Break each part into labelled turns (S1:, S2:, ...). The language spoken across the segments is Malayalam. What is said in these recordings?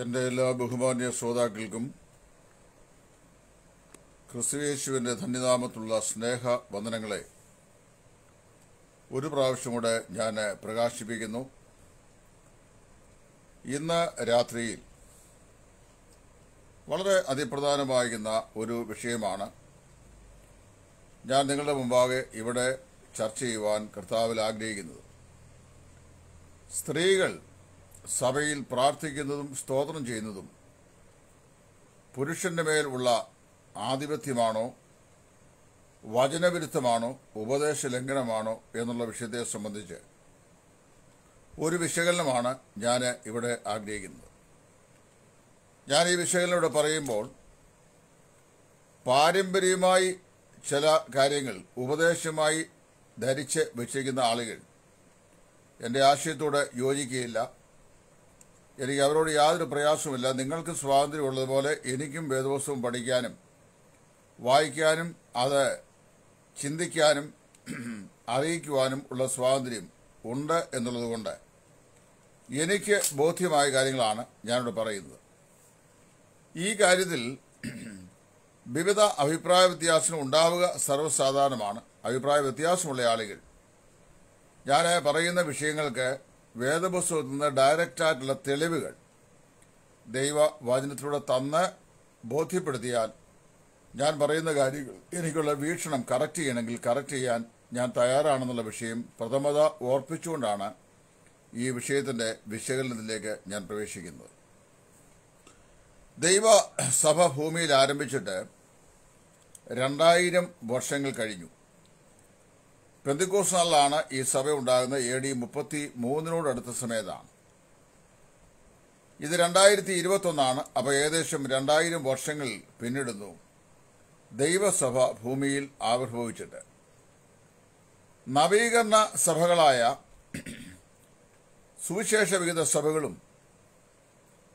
S1: എൻ്റെ എല്ലാ ബഹുമാന്യ ശ്രോതാക്കൾക്കും ക്രിസ്തുവേശുവിൻ്റെ ധന്യനാമത്തുള്ള സ്നേഹ വന്ദനങ്ങളെ ഒരു പ്രാവശ്യം കൂടെ ഞാൻ പ്രകാശിപ്പിക്കുന്നു ഇന്ന് രാത്രിയിൽ വളരെ അതിപ്രധാനമായിരിക്കുന്ന ഒരു വിഷയമാണ് ഞാൻ നിങ്ങളുടെ മുമ്പാകെ ഇവിടെ ചർച്ച ചെയ്യുവാൻ കർത്താവിൽ ആഗ്രഹിക്കുന്നത് സ്ത്രീകൾ സഭയിൽ പ്രാർത്ഥിക്കുന്നതും സ്തോത്രം ചെയ്യുന്നതും പുരുഷന്റെ മേൽ ഉള്ള ആധിപത്യമാണോ വചനവിരുദ്ധമാണോ ഉപദേശ ലംഘനമാണോ എന്നുള്ള വിഷയത്തെ സംബന്ധിച്ച് ഒരു വിശകലനമാണ് ഞാൻ ഇവിടെ ആഗ്രഹിക്കുന്നത് ഞാൻ ഈ വിശകലനം ഇവിടെ പറയുമ്പോൾ പാരമ്പര്യമായി ചില കാര്യങ്ങൾ ഉപദേശമായി ധരിച്ച് വെച്ചിരിക്കുന്ന ആളുകൾ എൻ്റെ ആശയത്തോട് യോജിക്കുകയില്ല എനിക്ക് അവരോട് യാതൊരു പ്രയാസവുമില്ല നിങ്ങൾക്ക് സ്വാതന്ത്ര്യമുള്ളതുപോലെ എനിക്കും വേദവസ്തുവും പഠിക്കാനും വായിക്കാനും അത് ചിന്തിക്കാനും അറിയിക്കുവാനും ഉള്ള സ്വാതന്ത്ര്യം ഉണ്ട് എന്നുള്ളതുകൊണ്ട് എനിക്ക് ബോധ്യമായ കാര്യങ്ങളാണ് ഞാനിവിടെ പറയുന്നത് ഈ കാര്യത്തിൽ വിവിധ അഭിപ്രായ വ്യത്യാസം ഉണ്ടാവുക സർവ്വസാധാരണമാണ് അഭിപ്രായ വ്യത്യാസമുള്ള ആളുകൾ ഞാൻ പറയുന്ന വിഷയങ്ങൾക്ക് വേദപുസ്തകത്തിൽ നിന്ന് ഡയറക്റ്റ് ആയിട്ടുള്ള തെളിവുകൾ ദൈവവചനത്തിലൂടെ തന്ന് ബോധ്യപ്പെടുത്തിയാൽ ഞാൻ പറയുന്ന കാര്യങ്ങൾ എനിക്കുള്ള വീക്ഷണം കറക്റ്റ് ചെയ്യണമെങ്കിൽ കറക്റ്റ് ചെയ്യാൻ ഞാൻ തയ്യാറാണെന്നുള്ള വിഷയം പ്രഥമത ഓർപ്പിച്ചുകൊണ്ടാണ് ഈ വിഷയത്തിന്റെ വിശകലനത്തിലേക്ക് ഞാൻ പ്രവേശിക്കുന്നത് ദൈവ സഭ ഭൂമിയിൽ ആരംഭിച്ചിട്ട് രണ്ടായിരം വർഷങ്ങൾ കഴിഞ്ഞു നാളിലാണ് ഈ സഭ ഉണ്ടാകുന്നത് എ ഡി മുപ്പത്തി മൂന്നിനോടടുത്ത സമയത്താണ് ഇത് രണ്ടായിരത്തി ഇരുപത്തൊന്നാണ് അപ്പോൾ ഏകദേശം രണ്ടായിരം വർഷങ്ങൾ പിന്നിടുന്നു ദൈവസഭ ഭൂമിയിൽ ആവിർഭവിച്ചിട്ട് നവീകരണ സഭകളായ സുവിശേഷ വിഹിത സഭകളും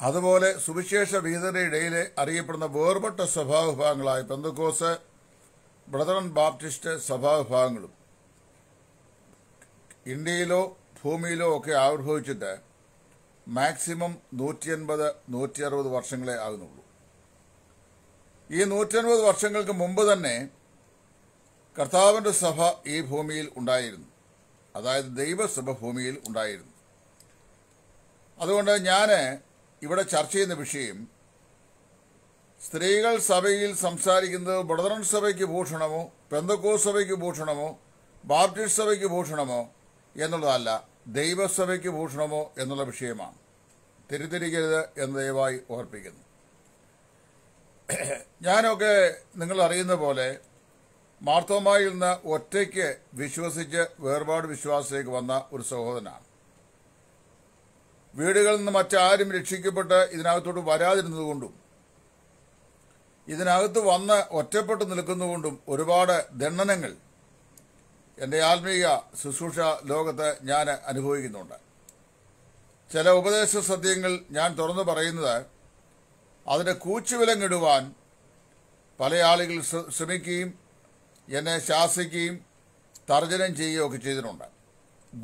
S1: അതുപോലെ സുവിശേഷ വിഹിതരുടെ ഇടയിലെ അറിയപ്പെടുന്ന വേർപെട്ട സഭാവിഭാഗങ്ങളായ പെന്തക്കോസ് ബ്രദറൻ ബാപ്റ്റിസ്റ്റ് സഭാവിഭാഗങ്ങളും ഇന്ത്യയിലോ ഭൂമിയിലോ ഒക്കെ ആവിർഭവിച്ചിട്ട് മാക്സിമം നൂറ്റി അൻപത് നൂറ്റി അറുപത് വർഷങ്ങളെ ആകുന്നുള്ളൂ ഈ നൂറ്റി അൻപത് വർഷങ്ങൾക്ക് മുമ്പ് തന്നെ കർത്താവിന്റെ സഭ ഈ ഭൂമിയിൽ ഉണ്ടായിരുന്നു അതായത് ദൈവസഭ ഭൂമിയിൽ ഉണ്ടായിരുന്നു അതുകൊണ്ട് ഞാൻ ഇവിടെ ചർച്ച ചെയ്യുന്ന വിഷയം സ്ത്രീകൾ സഭയിൽ സംസാരിക്കുന്നത് ബ്രദറൻ സഭയ്ക്ക് ഭൂഷണമോ പെന്തക്കോ സഭയ്ക്ക് ഭൂഷണമോ ബാപ്റ്റിസ്റ്റ് സഭയ്ക്ക് ഭൂഷണമോ എന്നുള്ളതല്ല ദൈവസഭയ്ക്ക് ഭൂഷണമോ എന്നുള്ള വിഷയമാണ് തിരുത്തിരിക്കരുത് എന്ന് ദയവായി ഓർപ്പിക്കുന്നു ഞാനൊക്കെ നിങ്ങൾ അറിയുന്ന പോലെ മാർത്തോമായിൽ നിന്ന് ഒറ്റയ്ക്ക് വിശ്വസിച്ച് വേർപാട് വിശ്വാസത്തിലേക്ക് വന്ന ഒരു സഹോദരനാണ് വീടുകളിൽ നിന്ന് മറ്റാരും രക്ഷിക്കപ്പെട്ട് ഇതിനകത്തോട്ട് വരാതിരുന്നതുകൊണ്ടും ഇതിനകത്ത് വന്ന് ഒറ്റപ്പെട്ട് നിൽക്കുന്നതുകൊണ്ടും ഒരുപാട് ദണ്ഡനങ്ങൾ എൻ്റെ ആത്മീയ ശുശ്രൂഷ ലോകത്ത് ഞാൻ അനുഭവിക്കുന്നുണ്ട് ചില ഉപദേശ സത്യങ്ങൾ ഞാൻ തുറന്നു പറയുന്നത് അതിൻ്റെ കൂച്ചുവിലങ്ങിടുവാൻ പല ആളുകൾ ശ്രമിക്കുകയും എന്നെ ശാസിക്കുകയും തർജനം ചെയ്യുകയൊക്കെ ചെയ്തിട്ടുണ്ട്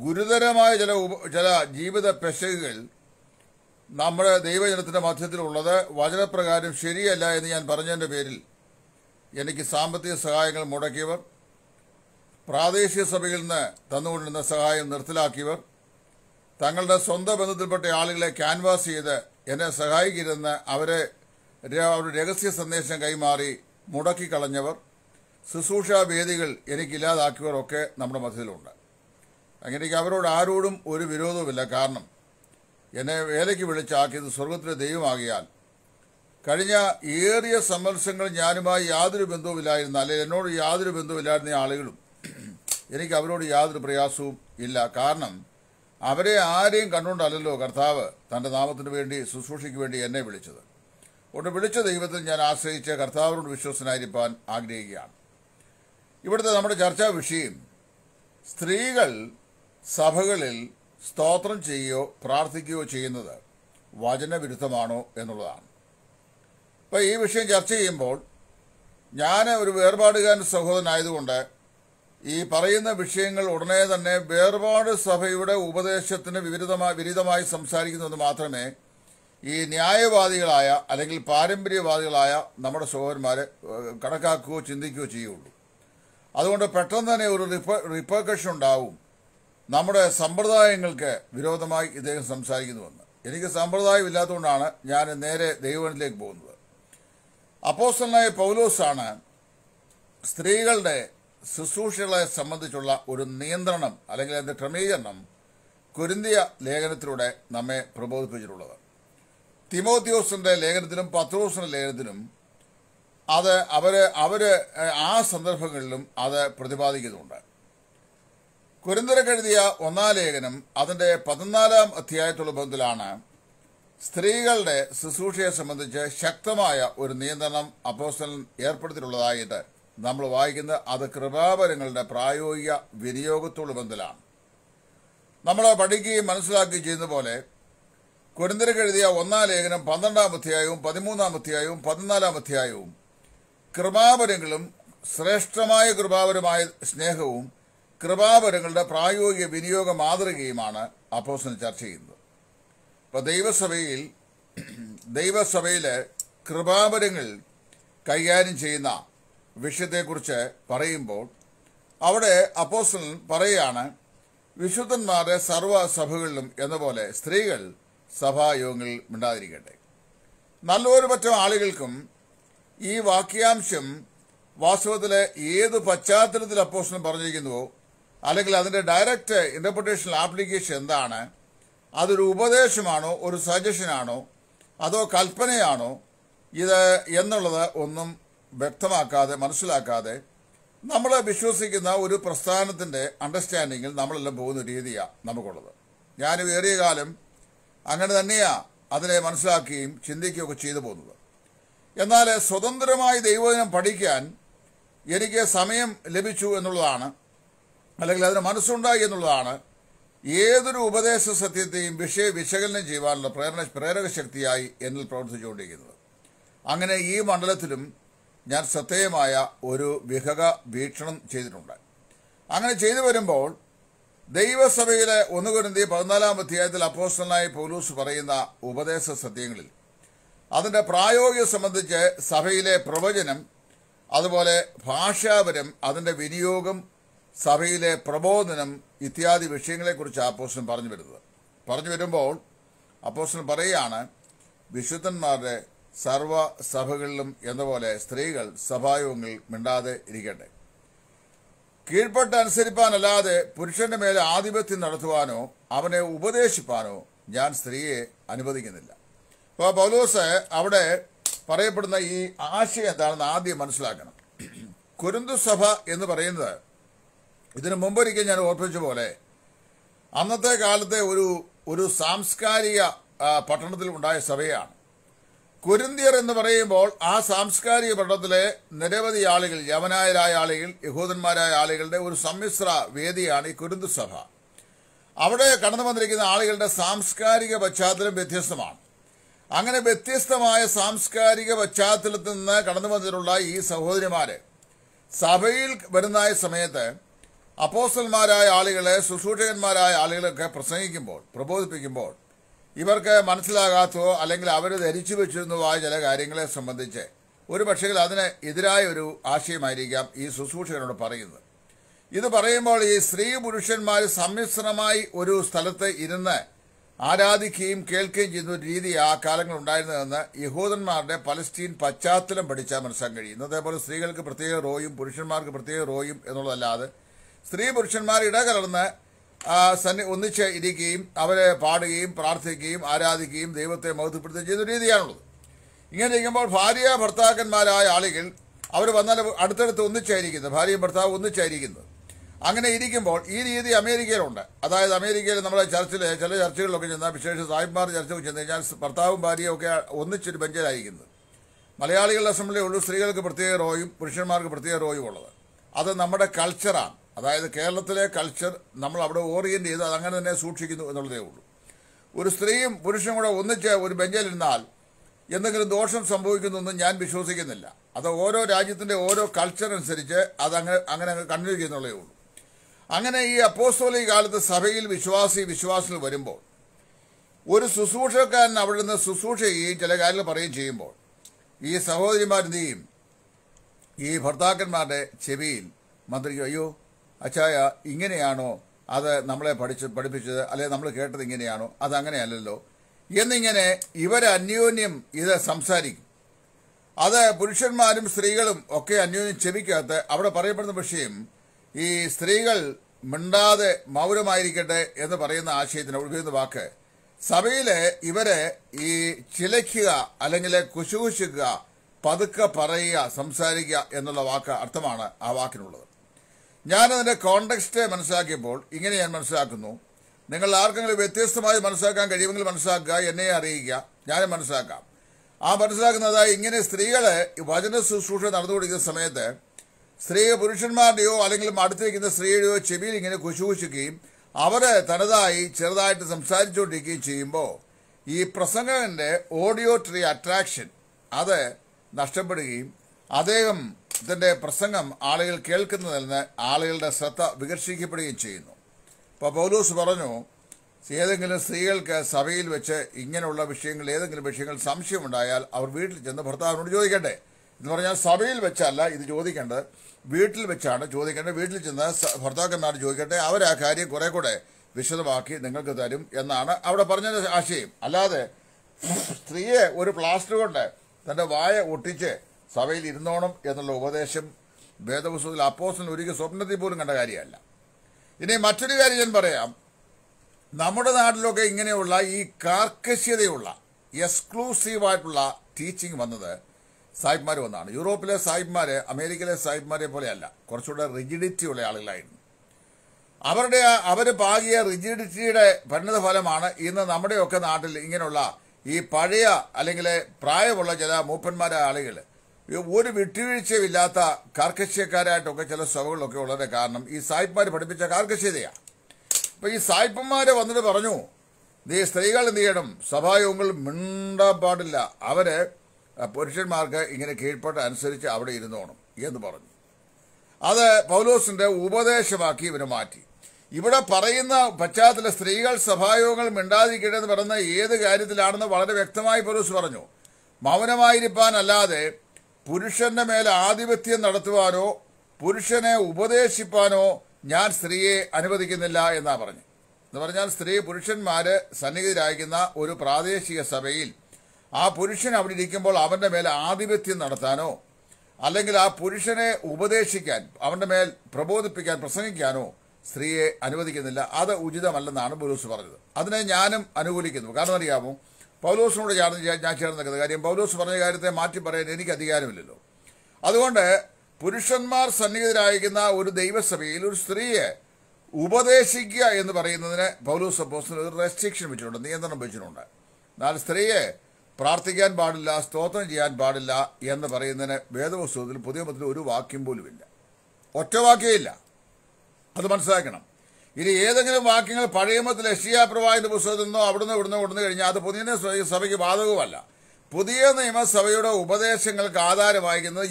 S1: ഗുരുതരമായ ചില ചില ജീവിത പെശകുകൾ നമ്മുടെ ദൈവജനത്തിന്റെ മധ്യത്തിലുള്ളത് വചനപ്രകാരം ശരിയല്ല എന്ന് ഞാൻ പറഞ്ഞതിൻ്റെ പേരിൽ എനിക്ക് സാമ്പത്തിക സഹായങ്ങൾ മുടക്കിയവർ പ്രാദേശിക സഭയിൽ നിന്ന് തന്നുകൊണ്ടിരുന്ന സഹായം നിർത്തലാക്കിയവർ തങ്ങളുടെ സ്വന്തം ബന്ധത്തിൽപ്പെട്ട ആളുകളെ ക്യാൻവാസ് ചെയ്ത് എന്നെ സഹായിക്കരുതെന്ന് അവരെ അവരുടെ രഹസ്യ സന്ദേശം കൈമാറി മുടക്കിക്കളഞ്ഞവർ ശുശ്രൂഷാ വേദികൾ ഒക്കെ നമ്മുടെ മധ്യത്തിലുണ്ട് അങ്ങനെ അവരോട് ആരോടും ഒരു വിരോധവുമില്ല കാരണം എന്നെ വേലയ്ക്ക് വിളിച്ചാക്കിയത് സ്വർഗത്തിലെ ദൈവമാകിയാൽ കഴിഞ്ഞ ഏറിയ സമ്മർശങ്ങൾ ഞാനുമായി യാതൊരു ബന്ധവുമില്ലായിരുന്ന അല്ലെങ്കിൽ എന്നോട് യാതൊരു ബന്ധവുമില്ലായിരുന്ന ആളുകളും എനിക്ക് അവരോട് യാതൊരു പ്രയാസവും ഇല്ല കാരണം അവരെ ആരെയും കണ്ടുകൊണ്ടല്ലോ കർത്താവ് തൻ്റെ നാമത്തിന് വേണ്ടി ശുശ്രൂഷയ്ക്ക് വേണ്ടി എന്നെ വിളിച്ചത് അതുകൊണ്ട് വിളിച്ച ദൈവത്തിൽ ഞാൻ ആശ്രയിച്ച കർത്താവിനോട് വിശ്വസനായിരിക്കാൻ ആഗ്രഹിക്കുകയാണ് ഇവിടുത്തെ നമ്മുടെ ചർച്ചാ വിഷയം സ്ത്രീകൾ സഭകളിൽ സ്തോത്രം ചെയ്യുകയോ പ്രാർത്ഥിക്കുകയോ ചെയ്യുന്നത് വചനവിരുദ്ധമാണോ എന്നുള്ളതാണ് അപ്പോൾ ഈ വിഷയം ചർച്ച ചെയ്യുമ്പോൾ ഞാൻ ഒരു വേർപാടുകാരൻ സഹോദരനായതുകൊണ്ട് ഈ പറയുന്ന വിഷയങ്ങൾ ഉടനെ തന്നെ വേർപാട് സഭയുടെ ഉപദേശത്തിന് വിരുദ്ധമായി വിരുദ്ധമായി സംസാരിക്കുന്നത് മാത്രമേ ഈ ന്യായവാദികളായ അല്ലെങ്കിൽ പാരമ്പര്യവാദികളായ നമ്മുടെ സഹോദരന്മാരെ കണക്കാക്കുകയോ ചിന്തിക്കുകയോ ചെയ്യുള്ളൂ അതുകൊണ്ട് പെട്ടെന്ന് തന്നെ ഒരു റിപ്പർക്കഷൻ ഉണ്ടാവും നമ്മുടെ സമ്പ്രദായങ്ങൾക്ക് വിരോധമായി ഇദ്ദേഹം സംസാരിക്കുന്നുവെന്ന് എനിക്ക് സമ്പ്രദായം ഇല്ലാത്തതുകൊണ്ടാണ് ഞാൻ നേരെ ദൈവവനിലേക്ക് പോകുന്നത് അപ്പോസ്റ്റലായ പൗലോസാണ് സ്ത്രീകളുടെ ശുശ്രൂഷകളെ സംബന്ധിച്ചുള്ള ഒരു നിയന്ത്രണം അല്ലെങ്കിൽ അതിൻ്റെ ക്രമീകരണം കുരുന്തിയ ലേഖനത്തിലൂടെ നമ്മെ പ്രബോധിപ്പിച്ചിട്ടുള്ളത് തിമോത്തിയോസിന്റെ ലേഖനത്തിലും പത്രോസിന്റെ ലേഖനത്തിലും അത് അവര് അവര് ആ സന്ദർഭങ്ങളിലും അത് പ്രതിപാദിക്കുന്നുണ്ട് കഴുതിയ ഒന്നാം ലേഖനം അതിന്റെ പതിനാലാം അധ്യായത്തുള്ള ബന്ധത്തിലാണ് സ്ത്രീകളുടെ ശുശ്രൂഷയെ സംബന്ധിച്ച് ശക്തമായ ഒരു നിയന്ത്രണം അപ്പോസ്റ്റലിൽ ഏർപ്പെടുത്തിയിട്ടുള്ളതായിട്ട് നമ്മൾ വായിക്കുന്നത് അത് കൃപാപരങ്ങളുടെ പ്രായോഗിക വിനിയോഗത്തോട് ബന്ധലാണ് നമ്മൾ പഠിക്കുകയും മനസ്സിലാക്കുകയും ചെയ്യുന്ന പോലെ കുരുന്തരക്ക് എഴുതിയ ഒന്നാം ലേഖനം പന്ത്രണ്ടാം അധ്യായവും പതിമൂന്നാം അധ്യായവും പതിനാലാം അധ്യായവും കൃപാപരങ്ങളും ശ്രേഷ്ഠമായ കൃപാപരമായ സ്നേഹവും കൃപാപരങ്ങളുടെ പ്രായോഗിക വിനിയോഗ മാതൃകയുമാണ് അപ്പോസൻ ചർച്ച ചെയ്യുന്നത് ഇപ്പൊ ദൈവസഭയിൽ ദൈവസഭയിലെ കൃപാപരങ്ങൾ കൈകാര്യം ചെയ്യുന്ന വിഷയത്തെക്കുറിച്ച് പറയുമ്പോൾ അവിടെ അപ്പോസ്റ്റൻ പറയുകയാണ് വിശുദ്ധന്മാരെ സർവ്വ സഭകളിലും എന്നപോലെ സ്ത്രീകൾ സഭായോഗങ്ങളിൽ ഉണ്ടാതിരിക്കട്ടെ നല്ലൊരു പറ്റം ആളുകൾക്കും ഈ വാക്യാംശം വാസ്തവത്തിലെ ഏത് പശ്ചാത്തലത്തിൽ അപ്പോസ്റ്റൻ പറഞ്ഞിരിക്കുന്നുവോ അല്ലെങ്കിൽ അതിൻ്റെ ഡയറക്റ്റ് ഇൻ്റർപ്രിട്ടേഷൻ ആപ്ലിക്കേഷൻ എന്താണ് അതൊരു ഉപദേശമാണോ ഒരു സജഷനാണോ അതോ കൽപ്പനയാണോ ഇത് എന്നുള്ളത് ഒന്നും വ്യക്തമാക്കാതെ മനസ്സിലാക്കാതെ നമ്മൾ വിശ്വസിക്കുന്ന ഒരു പ്രസ്ഥാനത്തിൻ്റെ അണ്ടർസ്റ്റാൻഡിങ്ങിൽ നമ്മളെല്ലാം പോകുന്ന രീതിയാണ് നമുക്കുള്ളത് ഞാൻ ഏറിയ കാലം അങ്ങനെ തന്നെയാണ് അതിനെ മനസ്സിലാക്കുകയും ചിന്തിക്കുകയൊക്കെ ചെയ്തു പോകുന്നത് എന്നാൽ സ്വതന്ത്രമായി ദൈവദിനം പഠിക്കാൻ എനിക്ക് സമയം ലഭിച്ചു എന്നുള്ളതാണ് അല്ലെങ്കിൽ അതിന് മനസ്സുണ്ടായി എന്നുള്ളതാണ് ഏതൊരു ഉപദേശ സത്യത്തെയും വിഷയ വിശകലനം ചെയ്യുവാനുള്ള പ്രേരണ പ്രേരക ശക്തിയായി എന്നിൽ പ്രവർത്തിച്ചുകൊണ്ടിരിക്കുന്നത് അങ്ങനെ ഈ മണ്ഡലത്തിലും ഞാൻ ശ്രദ്ധേയമായ ഒരു വിഹക വീക്ഷണം ചെയ്തിട്ടുണ്ട് അങ്ങനെ ചെയ്തു വരുമ്പോൾ ദൈവസഭയിലെ ഒന്നുകൊരുന്തി പതിനാലാം അധ്യായത്തിൽ അപ്പോസ്റ്റലായി പോലീസ് പറയുന്ന ഉപദേശ സത്യങ്ങളിൽ അതിന്റെ പ്രായോഗിക സംബന്ധിച്ച് സഭയിലെ പ്രവചനം അതുപോലെ ഭാഷാപരം അതിന്റെ വിനിയോഗം സഭയിലെ പ്രബോധനം ഇത്യാദി വിഷയങ്ങളെക്കുറിച്ച് അപ്പോസ്റ്റൻ പറഞ്ഞു വരുന്നത് പറഞ്ഞു വരുമ്പോൾ അപ്പോസ്റ്റൻ പറയുകയാണ് വിശുദ്ധന്മാരുടെ സർവ സഭകളിലും എന്നപോലെ സ്ത്രീകൾ സഭായോഗങ്ങളിൽ മിണ്ടാതെ ഇരിക്കട്ടെ കീഴ്പ്പെട്ട് അനുസരിപ്പാനല്ലാതെ പുരുഷന്റെ മേലെ ആധിപത്യം നടത്തുവാനോ അവനെ ഉപദേശിപ്പാനോ ഞാൻ സ്ത്രീയെ അനുവദിക്കുന്നില്ല അപ്പോൾ പൗലോസ് അവിടെ പറയപ്പെടുന്ന ഈ ആശയം എന്താണെന്ന് ആദ്യം മനസ്സിലാക്കണം കുരുന്തു സഭ എന്ന് പറയുന്നത് ഇതിനു മുമ്പൊരിക്കൽ ഞാൻ ഓർപ്പിച്ച പോലെ അന്നത്തെ കാലത്തെ ഒരു ഒരു സാംസ്കാരിക പട്ടണത്തിൽ ഉണ്ടായ സഭയാണ് കുരുന്തിയർ എന്ന് പറയുമ്പോൾ ആ സാംസ്കാരിക പഠനത്തിലെ നിരവധി ആളുകൾ യവനായരായ ആളുകൾ യഹൂദന്മാരായ ആളുകളുടെ ഒരു സമ്മിശ്ര വേദിയാണ് ഈ കുരുന്ത് സഭ അവിടെ കടന്നു വന്നിരിക്കുന്ന ആളുകളുടെ സാംസ്കാരിക പശ്ചാത്തലം വ്യത്യസ്തമാണ് അങ്ങനെ വ്യത്യസ്തമായ സാംസ്കാരിക പശ്ചാത്തലത്തിൽ നിന്ന് കടന്നു വന്നിട്ടുള്ള ഈ സഹോദരിമാര് സഭയിൽ വരുന്ന സമയത്ത് അപ്പോസ്റ്റന്മാരായ ആളുകളെ ശുശ്രൂഷകന്മാരായ ആളുകളൊക്കെ പ്രസംഗിക്കുമ്പോൾ പ്രബോധിപ്പിക്കുമ്പോൾ ഇവർക്ക് മനസ്സിലാകാത്തോ അല്ലെങ്കിൽ അവർ ധരിച്ചു വെച്ചിരുന്നതുമായ ചില കാര്യങ്ങളെ സംബന്ധിച്ച് ഒരു പക്ഷേ അതിന് എതിരായ ഒരു ആശയമായിരിക്കാം ഈ ശുശ്രൂഷകനോട് പറയുന്നത് ഇത് പറയുമ്പോൾ ഈ സ്ത്രീ പുരുഷന്മാർ സമ്മിശ്രമായി ഒരു സ്ഥലത്ത് ഇരുന്ന് ആരാധിക്കുകയും കേൾക്കുകയും ചെയ്യുന്ന ഒരു രീതി ആ കാലങ്ങൾ ഉണ്ടായിരുന്നതെന്ന് യഹൂദന്മാരുടെ പലസ്തീൻ പശ്ചാത്തലം പഠിച്ചാൽ മനസ്സിലാക്കാൻ കഴിയും ഇന്നത്തെ പോലെ സ്ത്രീകൾക്ക് പ്രത്യേക റോയും പുരുഷന്മാർക്ക് പ്രത്യേക റോയും എന്നുള്ളതല്ലാതെ സ്ത്രീ പുരുഷന്മാർ ഇടകലർന്ന് സന്നി ഒന്നിച്ച് ഇരിക്കുകയും അവരെ പാടുകയും പ്രാർത്ഥിക്കുകയും ആരാധിക്കുകയും ദൈവത്തെ മൗത്തപ്പെടുത്തുകയും ചെയ്യുന്ന രീതിയാണുള്ളത് ഇങ്ങനെ ഇരിക്കുമ്പോൾ ഭാര്യ ഭർത്താക്കന്മാരായ ആളുകൾ അവർ വന്നാൽ അടുത്തടുത്ത് ഒന്നിച്ചായിരിക്കുന്നത് ഭാര്യയും ഭർത്താവും ഒന്നിച്ചായിരിക്കുന്നത് അങ്ങനെ ഇരിക്കുമ്പോൾ ഈ രീതി അമേരിക്കയിലുണ്ട് അതായത് അമേരിക്കയിൽ നമ്മുടെ ചർച്ചിൽ ചില ചർച്ചകളിലൊക്കെ ചെന്നാൽ വിശേഷ സാഹിബ്മാർ ചർച്ചയിൽ ചെന്ന് കഴിഞ്ഞാൽ ഭർത്താവും ഭാര്യയും ഒക്കെ ഒന്നിച്ചൊരു ബെഞ്ചിലായിരിക്കുന്നത് മലയാളികളുടെ അസംബ്ലി ഉള്ളൂ സ്ത്രീകൾക്ക് പ്രത്യേക റോയും പുരുഷന്മാർക്ക് പ്രത്യേക റോയും ഉള്ളത് അത് നമ്മുടെ കൾച്ചറാണ് അതായത് കേരളത്തിലെ കൾച്ചർ നമ്മൾ അവിടെ ഓറിയന്റ് ചെയ്ത് അതങ്ങനെ തന്നെ സൂക്ഷിക്കുന്നു എന്നുള്ളതേ ഉള്ളൂ ഒരു സ്ത്രീയും പുരുഷനും കൂടെ ഒന്നിച്ച് ഒരു ബെഞ്ചിലിരുന്നാൽ എന്തെങ്കിലും ദോഷം സംഭവിക്കുന്നൊന്നും ഞാൻ വിശ്വസിക്കുന്നില്ല അത് ഓരോ രാജ്യത്തിന്റെ ഓരോ കൾച്ചർ അനുസരിച്ച് അത് അങ്ങനെ അങ്ങനെ കണ്ടിന്യൂ ചെയ്യുന്നുള്ളതേ ഉള്ളൂ അങ്ങനെ ഈ അപ്പോസ്തോലി കാലത്ത് സഭയിൽ വിശ്വാസി വിശ്വാസികൾ വരുമ്പോൾ ഒരു ശുശ്രൂഷക്കാരൻ അവിടെ നിന്ന് ശുശ്രൂഷ ചെയ്യുകയും ചില കാര്യങ്ങൾ പറയുകയും ചെയ്യുമ്പോൾ ഈ സഹോദരിമാരുടെയും ഈ ഭർത്താക്കന്മാരുടെ ചെവിയിൽ മന്ത്രിക്കും അയ്യോ അച്ചായ ഇങ്ങനെയാണോ അത് നമ്മളെ പഠിച്ച് പഠിപ്പിച്ചത് അല്ലെ നമ്മൾ കേട്ടത് ഇങ്ങനെയാണോ അതങ്ങനെയല്ലല്ലോ എന്നിങ്ങനെ ഇവരന്യോന്യം ഇത് സംസാരിക്കും അത് പുരുഷന്മാരും സ്ത്രീകളും ഒക്കെ അന്യോന്യം ക്ഷമിക്കാത്ത അവിടെ പറയപ്പെടുന്ന വിഷയം ഈ സ്ത്രീകൾ മിണ്ടാതെ മൗനമായിരിക്കട്ടെ എന്ന് പറയുന്ന ആശയത്തിന് ഉപയോഗിക്കുന്ന വാക്ക് സഭയില് ഇവരെ ഈ ചിലയ്ക്കുക അല്ലെങ്കിൽ കുശുകുശുക്കുക പതുക്കെ പറയുക സംസാരിക്കുക എന്നുള്ള വാക്ക് അർത്ഥമാണ് ആ വാക്കിനുള്ളത് ഞാനതിൻ്റെ കോണ്ടക്സ്റ്റ് മനസ്സിലാക്കിയപ്പോൾ ഇങ്ങനെ ഞാൻ മനസ്സിലാക്കുന്നു നിങ്ങൾ ആർക്കെങ്കിലും വ്യത്യസ്തമായി മനസ്സിലാക്കാൻ കഴിയുമെങ്കിൽ മനസ്സിലാക്കുക എന്നെ അറിയിക്കുക ഞാൻ മനസ്സിലാക്കാം ആ മനസ്സിലാക്കുന്നത് ഇങ്ങനെ സ്ത്രീകളെ വചന ശുശ്രൂഷ നടന്നുകൊണ്ടിരിക്കുന്ന സമയത്ത് സ്ത്രീ പുരുഷന്മാരുടെയോ അല്ലെങ്കിൽ അടുത്തിരിക്കുന്ന സ്ത്രീയുടെയോ ചെവിയിൽ ഇങ്ങനെ കുശുകുശിക്കുകയും അവർ തനതായി ചെറുതായിട്ട് സംസാരിച്ചുകൊണ്ടിരിക്കുകയും ചെയ്യുമ്പോൾ ഈ ഓഡിയോ ഓഡിയോട്രി അട്രാക്ഷൻ അത് നഷ്ടപ്പെടുകയും അദ്ദേഹം ഇതിൻ്റെ പ്രസംഗം ആളുകൾ കേൾക്കുന്നതിൽ നിന്ന് ആളുകളുടെ ശ്രദ്ധ വികർഷിക്കപ്പെടുകയും ചെയ്യുന്നു ഇപ്പോൾ പൗലൂസ് പറഞ്ഞു ഏതെങ്കിലും സ്ത്രീകൾക്ക് സഭയിൽ വെച്ച് ഇങ്ങനെയുള്ള വിഷയങ്ങൾ ഏതെങ്കിലും വിഷയങ്ങൾ സംശയമുണ്ടായാൽ അവർ വീട്ടിൽ ചെന്ന് ഭർത്താവിനോട് ചോദിക്കട്ടെ എന്ന് പറഞ്ഞാൽ സഭയിൽ വെച്ചല്ല ഇത് ചോദിക്കേണ്ടത് വീട്ടിൽ വെച്ചാണ് ചോദിക്കേണ്ടത് വീട്ടിൽ ചെന്ന് ഭർത്താക്കന്മാർ ചോദിക്കട്ടെ അവർ ആ കാര്യം കുറെ കൂടെ വിശദമാക്കി നിങ്ങൾക്ക് തരും എന്നാണ് അവിടെ പറഞ്ഞ ആശയം അല്ലാതെ സ്ത്രീയെ ഒരു പ്ലാസ്റ്റർ കൊണ്ട് തന്റെ വായ ഒട്ടിച്ച് സഭയിൽ ഇരുന്നോണം എന്നുള്ള ഉപദേശം വേദപുസ്തകത്തിൽ അപ്പോസിന് ഒരിക്കൽ സ്വപ്നത്തിൽ പോലും കണ്ട കാര്യമല്ല ഇനി മറ്റൊരു കാര്യം ഞാൻ പറയാം നമ്മുടെ നാട്ടിലൊക്കെ ഇങ്ങനെയുള്ള ഈ കാർക്കശ്യതയുള്ള എക്സ്ക്ലൂസീവായിട്ടുള്ള ടീച്ചിങ് വന്നത് സാഹിബ്മാർ വന്നാണ് യൂറോപ്പിലെ സാഹിബ്മാർ അമേരിക്കയിലെ സാഹിബ്മാരെ പോലെയല്ല കുറച്ചുകൂടെ റിജിഡിറ്റി ഉള്ള ആളുകളായിരുന്നു അവരുടെ അവർ പാകിയ റിജിഡിറ്റിയുടെ പരിണിതഫലമാണ് ഇന്ന് നമ്മുടെയൊക്കെ നാട്ടിൽ ഇങ്ങനെയുള്ള ഈ പഴയ അല്ലെങ്കിൽ പ്രായമുള്ള ചില മൂപ്പന്മാരായ ആളുകൾ ഒരു വിട്ടുവീഴ്ചയുമില്ലാത്ത കാർക്കശ്യക്കാരായിട്ടൊക്കെ ചില സഭകളിലൊക്കെ ഉള്ളത് കാരണം ഈ സായിപ്പ്മാർ പഠിപ്പിച്ച കാർക്കശ്യതയാണ് അപ്പോൾ ഈ സായിപ്പന്മാരെ വന്നിട്ട് പറഞ്ഞു നീ സ്ത്രീകൾ എന്ത് ചെയ്യണം സഭായോഗങ്ങൾ മിണ്ടാൻ പാടില്ല അവര് പുരുഷന്മാർക്ക് ഇങ്ങനെ കീഴ്പ്പെട്ട് അനുസരിച്ച് അവിടെ ഇരുന്നോണം എന്ന് പറഞ്ഞു അത് പൗലോസിന്റെ ഉപദേശമാക്കി ഇവര് മാറ്റി ഇവിടെ പറയുന്ന പശ്ചാത്തല സ്ത്രീകൾ സഭായോഗങ്ങൾ മിണ്ടാതിരിക്കട്ടെ പറയുന്ന ഏത് കാര്യത്തിലാണെന്ന് വളരെ വ്യക്തമായി പൗലോസ് പറഞ്ഞു മൗനമായിരിക്കാൻ അല്ലാതെ പുരുഷന്റെ മേലെ ആധിപത്യം നടത്തുവാനോ പുരുഷനെ ഉപദേശിപ്പാനോ ഞാൻ സ്ത്രീയെ അനുവദിക്കുന്നില്ല എന്നാ പറഞ്ഞു എന്ന് പറഞ്ഞാൽ സ്ത്രീ പുരുഷന്മാര് സന്നിഹിതരായിരിക്കുന്ന ഒരു പ്രാദേശിക സഭയിൽ ആ പുരുഷൻ അവിടെ ഇരിക്കുമ്പോൾ അവന്റെ മേലെ ആധിപത്യം നടത്താനോ അല്ലെങ്കിൽ ആ പുരുഷനെ ഉപദേശിക്കാൻ അവന്റെ മേൽ പ്രബോധിപ്പിക്കാൻ പ്രസംഗിക്കാനോ സ്ത്രീയെ അനുവദിക്കുന്നില്ല അത് ഉചിതമല്ലെന്നാണ് ബുലൂസ് പറഞ്ഞത് അതിനെ ഞാനും അനുകൂലിക്കുന്നു കാരണം അറിയാമോ പൗലോസിനോട് ചേർന്ന് ഞാൻ ചേർന്ന് നിൽക്കുന്നത് കാര്യം പൗലോസ് പറഞ്ഞ കാര്യത്തെ മാറ്റി പറയാൻ എനിക്ക് അധികാരമില്ലല്ലോ അതുകൊണ്ട് പുരുഷന്മാർ സന്നിഹിതരായിരിക്കുന്ന ഒരു ദൈവസഭയിൽ ഒരു സ്ത്രീയെ ഉപദേശിക്കുക എന്ന് പറയുന്നതിന് പൗലോസ് അപ്പോസിന് ഒരു റെസ്ട്രിക്ഷൻ വെച്ചിട്ടുണ്ട് നിയന്ത്രണം വെച്ചിട്ടുണ്ട് എന്നാൽ സ്ത്രീയെ പ്രാർത്ഥിക്കാൻ പാടില്ല സ്തോത്രം ചെയ്യാൻ പാടില്ല എന്ന് പറയുന്നതിന് വേദപുസ്തകത്തിൽ പുതിയ മതത്തിൽ ഒരു വാക്യം പോലും ഇല്ല ഒറ്റ വാക്യമില്ല അത് മനസ്സിലാക്കണം ഇനി ഏതെങ്കിലും വാക്യങ്ങൾ പഴയമത്തിൽ എഷ്യാപ്രവാഹിന്റെ പുസ്തകത്തിൽ നിന്നോ അവിടുന്ന് ഇവിടുന്ന് കൊടുന്നു കഴിഞ്ഞാൽ അത് പുതിയ സഭയ്ക്ക് ബാധകവുമല്ല പുതിയ നിയമസഭയുടെ ഉപദേശങ്ങൾക്ക് ആധാരം വായിക്കുന്നത്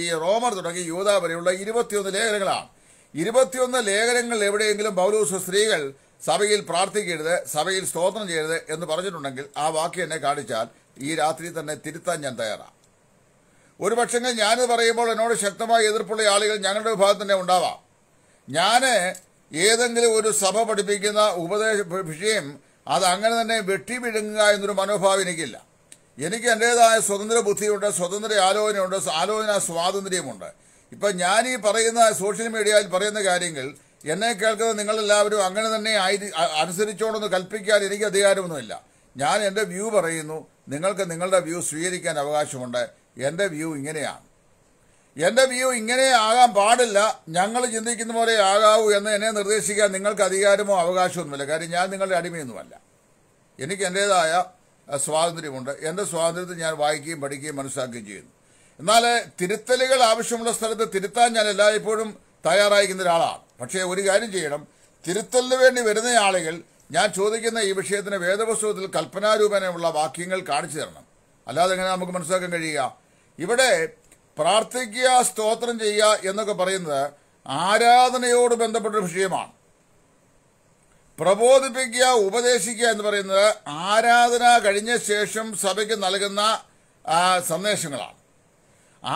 S1: ഈ റോമർ തുടങ്ങി യൂത വരെയുള്ള ഇരുപത്തിയൊന്ന് ലേഖനങ്ങളാണ് ഇരുപത്തിയൊന്ന് ലേഖനങ്ങൾ എവിടെയെങ്കിലും ബൗലൂസ് സ്ത്രീകൾ സഭയിൽ പ്രാർത്ഥിക്കരുത് സഭയിൽ സ്തോത്രം ചെയ്യരുത് എന്ന് പറഞ്ഞിട്ടുണ്ടെങ്കിൽ ആ വാക്യം എന്നെ കാണിച്ചാൽ ഈ രാത്രി തന്നെ തിരുത്താൻ ഞാൻ തയ്യാറാണ് ഒരു പക്ഷെങ്കിൽ ഞാനിത് പറയുമ്പോൾ എന്നോട് ശക്തമായി എതിർപ്പുള്ള ആളുകൾ ഞങ്ങളുടെ വിഭാഗം ഉണ്ടാവാം ഞാൻ ഏതെങ്കിലും ഒരു സഭ പഠിപ്പിക്കുന്ന ഉപദേശ വിഷയം അത് അങ്ങനെ തന്നെ വെട്ടി വിഴുങ്ങുക എന്നൊരു മനോഭാവം എനിക്കില്ല എനിക്ക് എൻ്റെതായ സ്വതന്ത്ര ബുദ്ധിയുണ്ട് സ്വതന്ത്ര ആലോചനയുണ്ട് ആലോചന സ്വാതന്ത്ര്യമുണ്ട് ഇപ്പം ഞാൻ ഈ പറയുന്ന സോഷ്യൽ മീഡിയയിൽ പറയുന്ന കാര്യങ്ങൾ എന്നെ കേൾക്കുന്ന നിങ്ങളെല്ലാവരും അങ്ങനെ തന്നെ ആയി അനുസരിച്ചോളെന്ന് കൽപ്പിക്കാൻ എനിക്ക് അധികാരമൊന്നുമില്ല ഞാൻ എൻ്റെ വ്യൂ പറയുന്നു നിങ്ങൾക്ക് നിങ്ങളുടെ വ്യൂ സ്വീകരിക്കാൻ അവകാശമുണ്ട് എൻ്റെ വ്യൂ ഇങ്ങനെയാണ് എന്റെ വ്യൂ ഇങ്ങനെ ആകാൻ പാടില്ല ഞങ്ങൾ ചിന്തിക്കുന്ന പോലെ ആകാവൂ എന്ന് എന്നെ നിർദ്ദേശിക്കാൻ നിങ്ങൾക്ക് അധികാരമോ അവകാശമോ ഒന്നുമില്ല കാര്യം ഞാൻ നിങ്ങളുടെ അടിമയൊന്നുമല്ല എനിക്ക് എൻ്റെതായ സ്വാതന്ത്ര്യമുണ്ട് എൻ്റെ സ്വാതന്ത്ര്യത്തെ ഞാൻ വായിക്കുകയും പഠിക്കുകയും മനസ്സിലാക്കുകയും ചെയ്യുന്നു എന്നാൽ തിരുത്തലുകൾ ആവശ്യമുള്ള സ്ഥലത്ത് തിരുത്താൻ ഞാൻ എല്ലായ്പ്പോഴും തയ്യാറായിരിക്കുന്ന ഒരാളാണ് പക്ഷേ ഒരു കാര്യം ചെയ്യണം തിരുത്തലിന് വേണ്ടി വരുന്ന ആളുകൾ ഞാൻ ചോദിക്കുന്ന ഈ വിഷയത്തിന് വേദപുസ്തകത്തിൽ കൽപ്പനാരൂപനമുള്ള വാക്യങ്ങൾ കാണിച്ചു തരണം അല്ലാതെ എങ്ങനെ നമുക്ക് മനസ്സിലാക്കാൻ കഴിയുക ഇവിടെ പ്രാർത്ഥിക്കുക സ്തോത്രം ചെയ്യുക എന്നൊക്കെ പറയുന്നത് ആരാധനയോട് ബന്ധപ്പെട്ട വിഷയമാണ് പ്രബോധിപ്പിക്കുക ഉപദേശിക്കുക എന്ന് പറയുന്നത് ആരാധന കഴിഞ്ഞ ശേഷം സഭയ്ക്ക് നൽകുന്ന സന്ദേശങ്ങളാണ്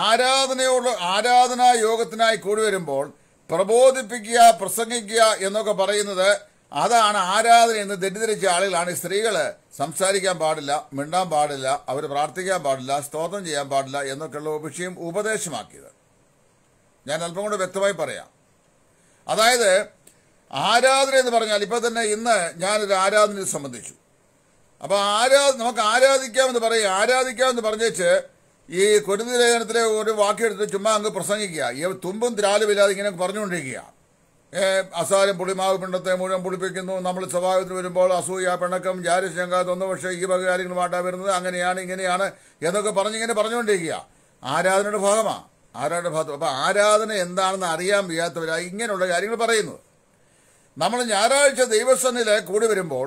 S1: ആരാധനയോട് ആരാധനാ യോഗത്തിനായി കൂടി വരുമ്പോൾ പ്രബോധിപ്പിക്കുക പ്രസംഗിക്കുക എന്നൊക്കെ പറയുന്നത് അതാണ് ആരാധന എന്ന് തെറ്റിദ്ധരിച്ച ആളുകളാണ് സ്ത്രീകൾ സംസാരിക്കാൻ പാടില്ല മിണ്ടാൻ പാടില്ല അവർ പ്രാർത്ഥിക്കാൻ പാടില്ല സ്തോത്രം ചെയ്യാൻ പാടില്ല എന്നൊക്കെയുള്ള വിഷയം ഉപദേശമാക്കിയത് ഞാൻ അല്പം കൂടെ വ്യക്തമായി പറയാം അതായത് ആരാധന എന്ന് പറഞ്ഞാൽ ഇപ്പം തന്നെ ഇന്ന് ഞാനൊരു ആരാധനയെ സംബന്ധിച്ചു അപ്പോൾ ആരാ നമുക്ക് ആരാധിക്കാമെന്ന് പറയും ആരാധിക്കാമെന്ന് പറഞ്ഞേച്ച് ഈ കൊരുതി ലേഖനത്തിലെ ഒരു വാക്കിയെടുത്ത് ചുമ്മാ അങ്ങ് പ്രസംഗിക്കുക തുമ്പും ദ്രാലുമില്ലാതെ ഇങ്ങനെ പറഞ്ഞുകൊണ്ടിരിക്കുക അസാരം പുളിമാവ് പിണ്ടത്തെ മുഴുവൻ പുളിപ്പിക്കുന്നു നമ്മൾ സ്വഭാവത്തിൽ വരുമ്പോൾ അസൂയ പിണക്കം ജാരിശങ്ക തോന്നുന്നു പക്ഷേ ഈ വക കാര്യങ്ങളുമായിട്ടാണ് വരുന്നത് അങ്ങനെയാണ് ഇങ്ങനെയാണ് എന്നൊക്കെ പറഞ്ഞിങ്ങനെ പറഞ്ഞുകൊണ്ടിരിക്കുക ആരാധനയുടെ ഭാഗമാണ് ആരാധന ഭാഗത്ത് അപ്പോൾ ആരാധന എന്താണെന്ന് അറിയാൻ വയ്യാത്തവരായി ഇങ്ങനെയുള്ള കാര്യങ്ങൾ പറയുന്നു നമ്മൾ ഞായറാഴ്ച ദൈവസന്നില കൂടി വരുമ്പോൾ